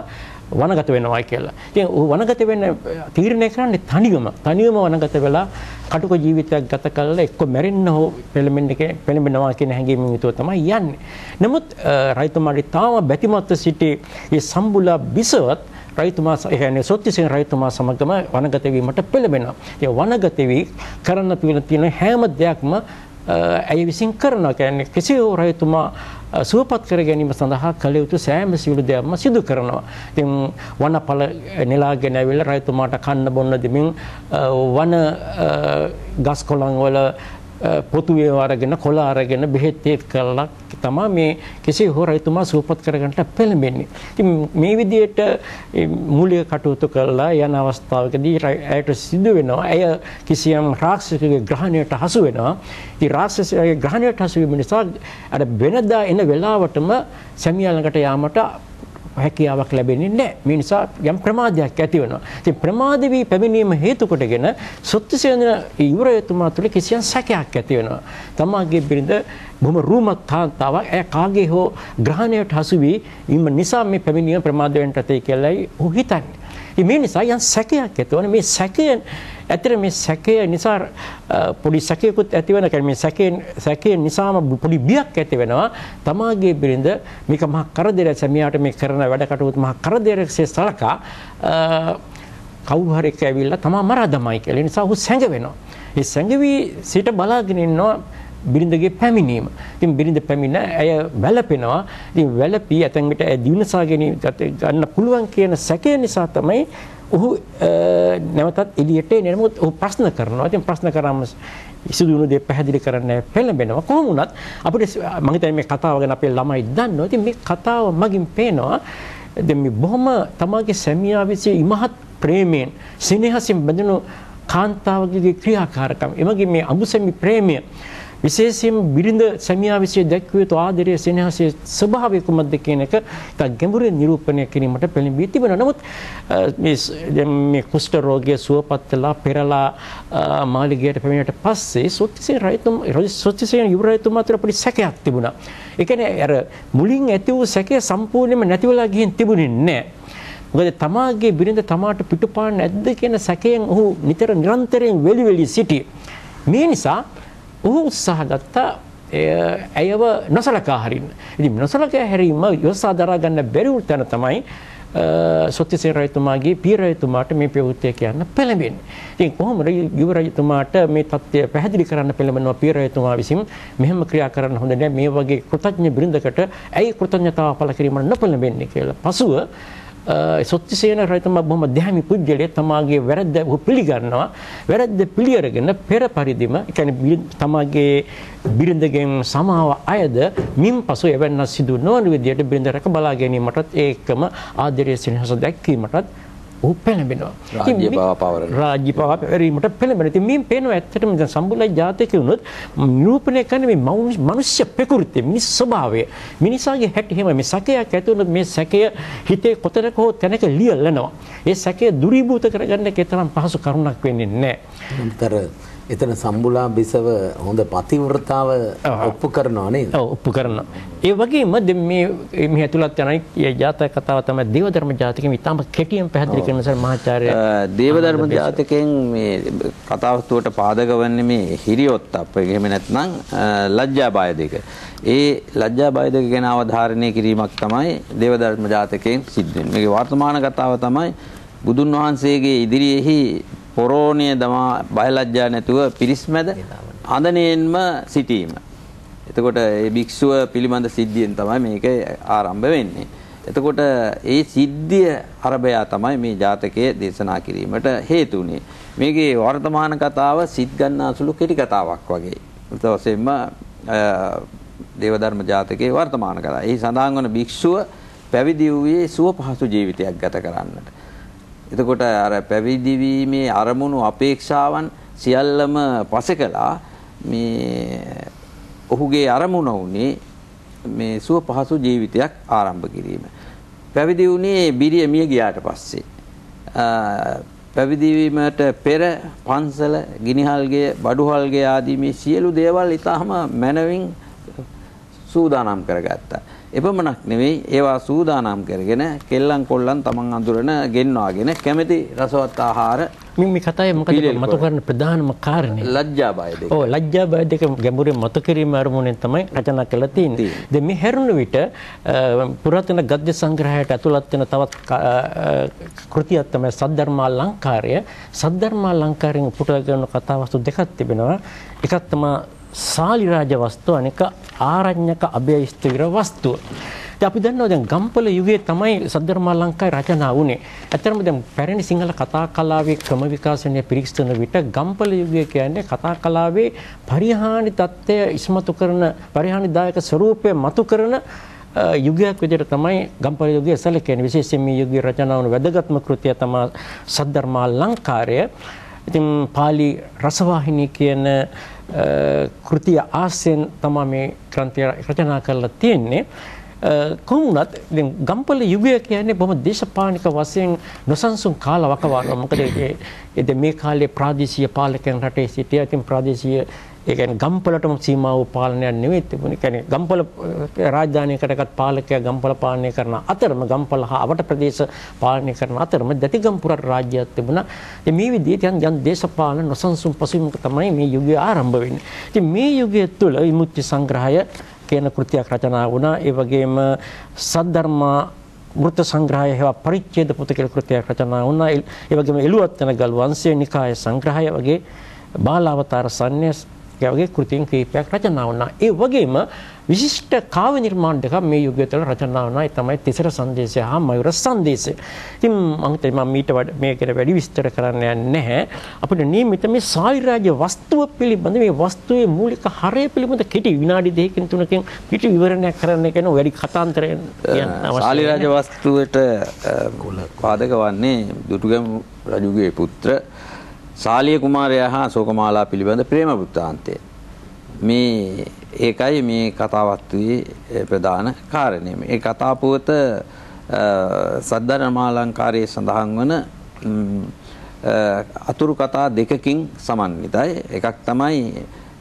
වනගත වෙනවායි කියලා. ඉතින් වනගත වෙන්න තීරණය කරන්නේ තනියම. තනියම වනගත වෙලා කටුක ජීවිතයක් ගත කරලා එක්ක මැරෙන්න හෝ පෙළඹෙන්න පෙළඹෙනවා කියන හැඟීමෙන් යුතුව තමයි යන්නේ. නමුත් රයිතුමාගේ තාම බැතිමත්ව සිටි මේ සම්බුලා බිසවත් රයිතුමා කියන්නේ සොත්තිසිංහ රයිතුමා සමගම වනගත වීමට පෙළඹෙනවා. ඒ වනගත වී කරන්න තියෙන හැම දෙයක්ම ඇය විසින් කරනවා. කියන්නේ කෙසේ හෝ රයිතුමා සුවපත් කර ගැනීම සඳහා කළ යුතු සෑම සියලු දෙයක්ම සිදු කරනවා. ඉතින් වනපල නෙලාගෙන ඇවිල්ලා රයිතුමාට කන්න බොන්න දෙමින් වන ගස් කොළන් වල පොතු අරගෙන කොළ අරගෙන බෙහෙත් ඒත් කරලා තමයි මේ කෙසේ හෝ රජතුමා සුවපත් කරගන්නට පෙළඹෙන්නේ. ඉතින් මේ විදිහට මූලික කටයුතු කරලා යන අවස්ථාවකදී ඇයට සිදු වෙනවා. ඇය කිසියම් රාක්ෂසිකගේ ග්‍රහණයට හසු වෙනවා. ඉතින් රාක්ෂසිකගේ ග්‍රහණයට හසු වීම නිසා අර වෙනදා එන වෙලාවටම සැමියා ළඟට යාමට හැකියාවක් ලැබෙන්නේ නැහැ. මේ නිසා යම් ප්‍රමාදයක් ඇති වෙනවා. ඉතින් ප්‍රමාද වී පැමිණීම හේතු කොටගෙන සොත්තිසේන යුරයතුමා තුළ කිසියම් සැකයක් ඇති වෙනවා. තමාගේ බිරිඳ බොහොම රූමත්තාවක් ඒ කාගේ හෝ ග්‍රහණයට හසු වී ඉන්න නිසා මේ පැමිණීම ප්‍රමාද වෙන්නට ඇති කියලායි ඔහු හිතන්නේ. මේ නිසා යම් සැකයක් ඇතිවන මේ සැකය ඇතර මේ සැකය නිසා පොඩි සැකයකුත් ඇති වෙන කියන්නේ මේ සැකයෙන් සැකයෙන් නිසාම පොඩි බියක් ඇති වෙනවා තමාගේ බිරිඳ මේක මහ කරදරයක් සැමියාට මේ කරන වැඩ කටයුතු මහ කරදරයක්සේ සලකා කවුරු හරි එක්ක ඇවිල්ලා තමා මරා දමයි කියලා. ඒ නිසා ඔහු සැඟ වෙනවා. ඒ සැඟවි සිට බලාගෙන ඉන්නවා බිරිඳගේ පැමිණීම. ඉතින් බිරිඳ පැමිණ ඇය වැළපෙනවා. ඉතින් වැළපී ඇතැම්කට ඇය දිනසා ගන්න පුළුවන් කියන සැකය නිසා තමයි ඔහු නැවතත් එළියට එන්නේ. නමුත් ඔහු ප්‍රශ්න කරනවා. ඉතින් ප්‍රශ්න කරාම සිදුවුණු දේ පැහැදිලි කරන්න පෙළඹෙනවා. කොහොම වුණත් අපිට මම හිතන්නේ මේ කතාව ගැන අපේ ළමයි දන්නවා. ඉතින් මේ කතාව මගින් පේනවා දැන් මේ බොහොම තමගේ සැමියා විසින් ඉමහත් ප්‍රේමයෙන් සෙනෙහසින් බඳුණු කාන්තාවගේ ක්‍රියාකාරකම් එමගින් මේ අඹුසැමි ප්‍රේමය විශේෂයෙන් බිරිඳ සැමියා විසින් දැක්විය යුතු ආදරයේ සෙනෙහසේ ස්වභාවය කුමක්ද කියන එක ඉතා ගැඹුරින් නිරූපණය කිරීමට පෙළඹී තිබෙනවා. නමුත් මේ මේ කුෂ්ඨ රෝගයේ සුවපත් වෙලා පෙරලා මාළිගයට පැමිණියට පස්සේ සොත්තිසේන රජතුම සොත්තිසේන යුවරජතුමා අතර පොඩි සැකයක් තිබුණා. ඒ කියන්නේ අර මුලින් ඇති වූ සැකය සම්පූර්ණයෙන්ම නැති වෙලා ගිහින් තිබුණේ නැහැ. මොකද තමාගේ බිරිඳ තමාට පිටුපාන්න නැද්ද කියන සැකයෙන් ඔහු නිතර නිරන්තරයෙන් වෙලි වෙලි සිටියේ. මේ නිසා ඔහු උත්සාහ ගත්තා ඇයව නොසලකා හරින්න. ඉතින් නොසලකා හැරීම යොසා දරා ගන්න බැරි වූ තැන තමයි සොත්තිසේන රජතුමාගේ පිය රජතුමාට මේ ප්‍රවෘත්තිය කියන්න පෙළඹෙන්නේ. ඉතින් කොහොමද යුව රජතුමාට මේ தත්ත්වය පැහැදිලි කරන්න පෙළඹෙනවා පිය රජතුමා විසින් මෙහෙම ක්‍රියා කරන්න හොඳ නැහැ මේ වගේ කෘතඥ බිරිඳකට ඇයි කෘතඥතාව පළ කිරීම නොපෙළඹෙන්නේ කියලා. පසුව සොත්තිසේන රජතුමා බොහොම දැහැමි පුද්ගලයෙක් තමාගේ වැරද්ද පිළිගන්නවා වැරද්ද පිළිඅරගෙන පෙර පරිදිම කියන්නේ තමාගේ බිරිඳගෙන් සමාව අයද මින් පසු එවන්න සිදු නොවන විදියට බිරිඳ රැක බලා ගැනීමටත් ඒකම ආදරය සෙනෙහස දැක්වීමටත් ඔහු පෙළඹෙනවා. රාජ්‍ය බව පවරන. රාජ්‍ය බව පෙරීමට පෙළඹෙන. ඉතින් මේ පේනවා ඇත්තටම දැන් සම්බුලයි ජාතකයේ වුණොත් නිරූපණය කරන්නේ මේ මනුෂ්‍ය ප්‍රകൃතිය, මිනිස් ස්වභාවය. මිනිසාගේ හැටි හැම මේ සැකයක් ඇති වුණොත් මේ සැකය හිතේ කොතනක හෝ තැනක ලියලනවා. ඒ සැකය දුරීභූත කරගන්න කතරම් පහසු කරුණක් වෙන්නේ නැහැ. එතන සම්බුලා බිසව හොඳ පතිවෘතාව ඔප්පු කරනවා නේද? ඔව් ඔප්පු කරනවා. ඒ වගේම මේ මේ ඇතුළත් යන ජාතක කතාව තමයි දේවධර්ම ජාතකෙම ඉතාම කෙටියෙන් පැහැදිලි කරන සර් මහාචාර්ය දේවධර්ම ජාතකයෙන් මේ කතාවස්තුවට පාදක වන්නේ මේ හිරියොත්ප්ප එහෙම නැත්නම් ලැජ්ජාබාය දෙක. ඒ ලැජ්ජාබාය දෙක ගැන අවධාරණය කිරීමක් තමයි දේවධර්ම ජාතකයෙන් සිද්ධ වෙන්නේ. මේකේ වර්තමාන කතාව තමයි බුදුන් වහන්සේගේ ඉදිරියේහි පොරෝණිය දමා බයලජ්ජා නැතුව පිරිස්මැද අඳනෙන්ම සිටීම. එතකොට ඒ භික්ෂුව පිළිබඳ සිද්ධියෙන් තමයි මේක ආරම්භ වෙන්නේ. එතකොට ඒ සිද්ධිය අරබයා තමයි මේ ජාතකයේ දේශනා කිරීමට හේතු වුනේ. මේකේ වර්තමාන කතාව සිත් ගන්නාසුළු කෙටි කතාවක් වගේ. උතවසෙම දේවධර්ම ජාතකයේ වර්තමාන කතාව. එහි සඳහන් වන භික්ෂුව පැවිදි වූයේ සුව පහසු ජීවිතයක් ගත කරන්නට. එතකොට අර පැවිදි වීමේ අරමුණු අපේක්ෂාවන් සියල්ලම පසකලා මේ ඔහුගේ අරමුණ වුණේ මේ සුව පහසු ජීවිතයක් ආරම්භ කිරීම. පැවිදි වුණේ බිරිය මිය ගියාට පස්සේ. පැවිදිවීමට පෙර පන්සල, ගිනිහල්ගේ, බඩුහල්ගේ ආදී මේ සියලු දේවල් ඊටාම මනවින් සූදානම් කරගත්තා. එපමණක් නෙවෙයි ඒවා සූදානම් කරගෙන කෙල්ලන් කොල්ලන් තමන් අඳුරන ගෙන්වාගෙන කැමති රසවත් ආහාර මේ මේ කතාවේ මොකද මතු කරන ප්‍රධානම කාරණේ ලැජ්ජා බය දෙක. ඔව් ලැජ්ජා බය දෙක ගැඹුරින් මතු කිරීම අරමුණෙන් තමයි රචනා කළා තියෙන්නේ. දැන් මේ හැරුණ විට පුරාතන ගද්‍ය සංග්‍රහයට ඇතුළත් වෙන තවත් කෘතියක් තමයි සද්ධර්මා ලංකාරය. සද්ධර්මා ලංකාරයෙන් උපුටා ගන්න කතා වස්තු දෙකක් තිබෙනවා. එකක් තමයි සාලිරාජ වස්තුව අනික ආරඤ්‍යක අභයස්තිර වස්තුව. ඉතින් අපි දන්නවා දැන් ගම්පල යුගයේ තමයි සද්ධර්මා ලංකාවේ රචනා වුණේ. ඇත්තටම දැන් පැරණි සිංහල කතා කලාවේ ක්‍රම විකාශනය පිරික්සන විට ගම්පල යුගය කියන්නේ කතා කලාවේ පරිහානි தත්ත්වය ඉස්මතු කරන පරිහානිදායක ස්වરૂපය මතු කරන යුගයක් විදිහට තමයි ගම්පල යුගය සැලකෙන්නේ. විශේෂයෙන් මේ යුගයේ රචනා වුණු වැදගත්ම කෘතිය තමයි සද්ධර්මා ලංකාරය. ඉතින් pāli රසවාහිනී කියන කෘතිය ආසෙන් තමයි මේ ක්‍රන්තිය රචනා කරලා තියෙන්නේ. කොහොමුණත් ගම්පල යුගය කියන්නේ බොහොම දේශපාලනික වශයෙන් නොසන්සුන් කාල වකවානුව. මොකද ඒ මේ කාලේ ප්‍රාදේශීය පාලකයන් රටේ සිටිය. ඉතින් ප්‍රාදේශීය ඒ කියන්නේ ගම්පලටම සීමා වූ පාලනයක් නෙවෙයි තිබුණේ. කියන්නේ ගම්පල රාජධානියකටගත් පාලකයා ගම්පල පාලනය කරන අතරම ගම්පල හා අවට ප්‍රදේශ පාලනය කරන අතරම දතිගම්පුර රාජ්‍යයක් තිබුණා. ඉතින් මේ විදිහට යම් යම් දේශපාලන නොසන්සුන් පසුබිමක තමයි මේ යුගය ආරම්භ වෙන්නේ. ඉතින් මේ යුගය තුළ විමුක්ති සංග්‍රහය කියන කෘතියක් රචනා වුණා. ඒ වගේම සද්ධර්මා වෘත්ත සංග්‍රහය හේවා පරිච්ඡේද පොත කියලා කෘතියක් රචනා වුණා. ඒ වගේම එළුවත්තන ගල් වංශයේ නිකාය සංග්‍රහය වගේ බාලාවතාර සංන්‍යස් ඒ වගේ කෘතීන් කීපයක් රචනා වුණා. ඒ වගේම විශිෂ්ට කාව්‍ය නිර්මාණ දෙකක් මේ යුගය තුළ රචනා වුණා. ඒ තමයි තිසර සංදේශය හා මයුර සංදේශය. ඉතින් මම හිතේ මම ඊට වඩා මේක ගැන වැඩි විස්තර කරන්න යන්නේ නැහැ. අපිට නියමිත මේ සාහිරාජ්‍ය වස්තුව පිළිබඳ මේ වස්තුවේ මූලික හරය පිළිබඳ කෙටි විනාඩි දෙකකින් තුනකින් පිටි විවරණයක් කරන්න කියන වැඩි කතාන්තරයක් කියන්න අවශ්‍යයි. සාහිරාජ්‍ය වස්තුවට පාදක වන්නේ දුටුගැමුණු රජුගේ පුත්‍ර සාලිය කුමාරයා හා ශෝකමාලා පිළිබඳ ප්‍රේම වෘත්තාන්තය. මේ ඒකයි මේ කතාවත්වයේ ප්‍රධාන කාරණය. මේ කතා පුවත සද්ධර්මාලංකාරයේ සඳහන් වන අතුරු කතා දෙකකින් සමන්විතයි. එකක් තමයි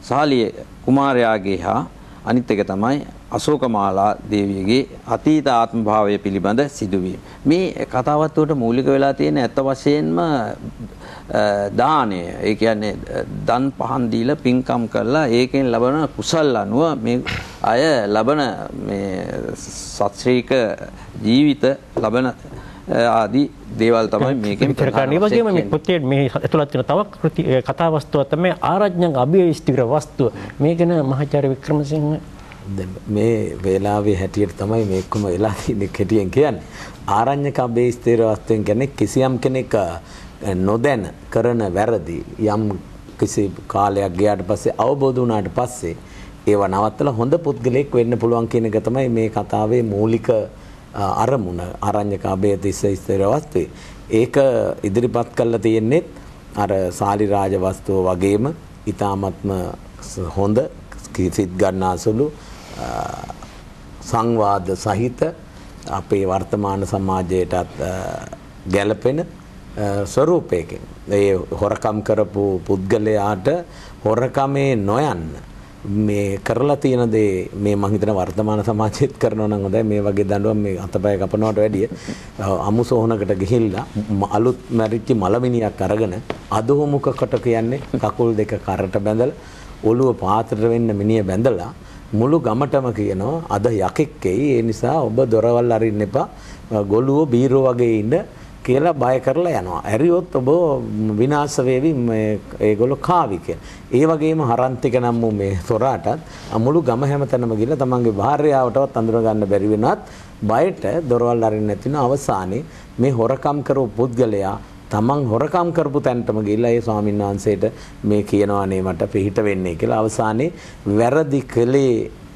සාලිය කුමාරයාගේ හා අනිත් එක තමයි අශෝකමාලා දේවියගේ අතීත ආත්ම භාවය පිළිබඳ සිදුවීම. මේ කතාවත් උඩ මූලික වෙලා තියෙන ඇත්ත වශයෙන්ම දානය. ඒ කියන්නේ දන් පහන් දීලා පින්කම් කරලා ඒකෙන් ලබන කුසල් අනුව මේ අය ලබන මේ සත්‍ත්‍රික ජීවිත ලබන ආදී දේවල් තමයි මේකෙන් ප්‍රකාරණේ වගේම මේ පොතේ මේ ඇතුළත් වෙන තව කෘති කතා වස්තුව තමයි ආරඥංග අභිවිස්තිකර වස්තුව මේ ගැන මහාචාර්ය වික්‍රමසිංහ මේ වේලාවේ හැටියට තමයි මේකම වෙලා තියෙන්නේ කෙටියෙන් කියන්නේ ආරඤ්‍යක අභිවිස්තිකර වස්තුවෙන් කියන්නේ කිසියම් කෙනෙක් නොදැන කරන වැරදි යම් කිසි කාලයක් ගියාට පස්සේ අවබෝධ වුණාට පස්සේ ඒව නවත්තලා හොඳ පුද්ගලයෙක් වෙන්න පුළුවන් කියන එක තමයි මේ කතාවේ මූලික අරමුණ ආරඤ්‍යක අබේතිස්ස ඉස්තරවස්තුවේ. ඒක ඉදිරිපත් කරලා තියෙන්නේ අර සාලි රාජවස්තුව වගේම ඊ타මත්ම හොඳ සිත් ගන්නාසුළු සංවාද සහිත අපේ වර්තමාන සමාජයටත් ගැළපෙන ස්වරූපයකින්. ඒ හොරකම් කරපු පුද්ගලයාට හොරකමේ නොයන්න මේ කරලා තියෙන දේ මේ මං හිතන වර්තමාන සමාජෙත් කරනවා නම් හොඳයි මේ වගේ දඬුවම් මේ අතපය කපනවට වැඩිය අමු සෝහනකට ගිහිල්ලා අලුත් මැරිච්ච මලමිනියක් අරගෙන අදෝමුඛකට කියන්නේ කකුල් දෙක කරට බැඳලා ඔළුව පාත්‍රට වෙන්න මිනිය බැඳලා මුළු ගමටම කියනවා අද යකෙක් ඒ නිසා ඔබ දොරවල් අරින්න එපා ගොළුව බීරෝ වගේ ඉන්න කියලා බය කරලා යනවා. ඇරියොත් ඔබ විනාශ වේවි ඒගොල්ලෝ කාවි කියලා. ඒ වගේම හරන්තික නම් වූ මේ තොරාටත් මුළු ගම හැමතැනම ගිහලා තමන්ගේ භාර්යාවටවත් අඳුර ගන්න බැරි වෙනත් බයට දොරවල් අරින්න නැතින අවසානයේ මේ හොරකම් කරපු පුද්ගලයා තමන් හොරකම් කරපු තැනටම ගිහිල්ලා ඒ ස්වාමීන් වහන්සේට මේ කියනවානේ මට පිහිට වෙන්නේ කියලා අවසානයේ වැරදි කළේ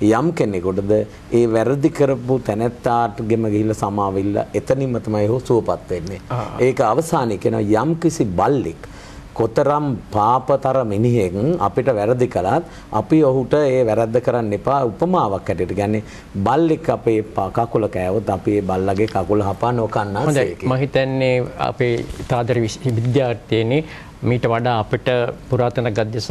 යම් කෙනෙකුටද ඒ වැරදි කරපු තැනැත්තාටගෙම ගිහිල්ලා සමාවෙilla එතනින්ම තමයි හෝ සුවපත් වෙන්නේ. ඒක අවසානයේ කියන යම් කිසි බල්ලෙක් කොතරම් පාපතර මිනිහෙක් අපිට වැරදි කළත් අපි ඔහුට ඒ වැරද්ද කරන්න එපා උපමාවක් හැටියට. කියන්නේ බල්ලෙක් අපේ කකුල කෑවොත් අපි ඒ බල්ලගේ කකුල හපා නොකන්නා. හොඳයි. මම හිතන්නේ අපේ තාදර විද්‍යාර්ථයනේ මීට වඩා අපිට පුරාතන ගද්‍ය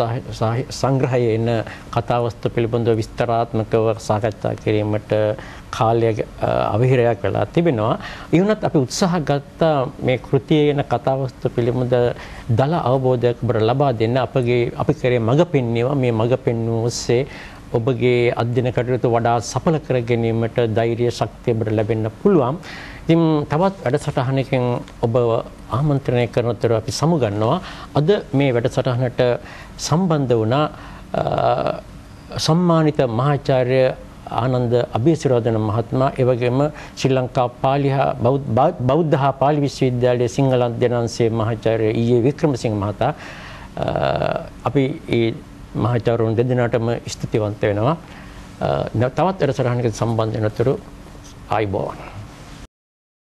සංග්‍රහයේ එන කතාවස්තු පිළිබඳව විස්තරාත්මකව සාකච්ඡා කිරීමට කාලය අවහිරයක් වෙලා තිබෙනවා. ඊුණත් අපි උත්සාහ ගත්ත මේ කෘතියේ එන කතාවස්තු පිළිබඳ දල අවබෝධයක් බර ලබා දෙන්න අපගේ අපි කරේ මඟ පෙන්වීම මේ මඟ පෙන්වීම ඔස්සේ ඔබගේ අධ්‍යන කටයුතු වඩා සඵල කර ගැනීමට ධෛර්ය ශක්තිය ඔබට ලැබෙන්න පුළුවන්. ඉතින් තවත් වැඩසටහනකින් ඔබව ආමන්ත්‍රණය කරනතර අපි සමුගන්නවා. අද මේ වැඩසටහනට සම්බන්ධ වුණ සම්මානිත මහාචාර්ය ආනන්ද අභිසිරෝධන මහත්මයා එවැගේම ශ්‍රී ලංකා පාලි බෞද්ධ හා පාලි විශ්වවිද්‍යාලයේ සිංහල අධ්‍යනාංශයේ මහාචාර්ය ඊයේ වික්‍රමසිංහ මහතා අපි මේ මහාචාර්යවරුන් දෙදෙනාටම ස්තුතිවන්ත වෙනවා. තවත් වැඩසටහනකට සම්බන්ධ වෙනතුරු ආයිබෝවන්.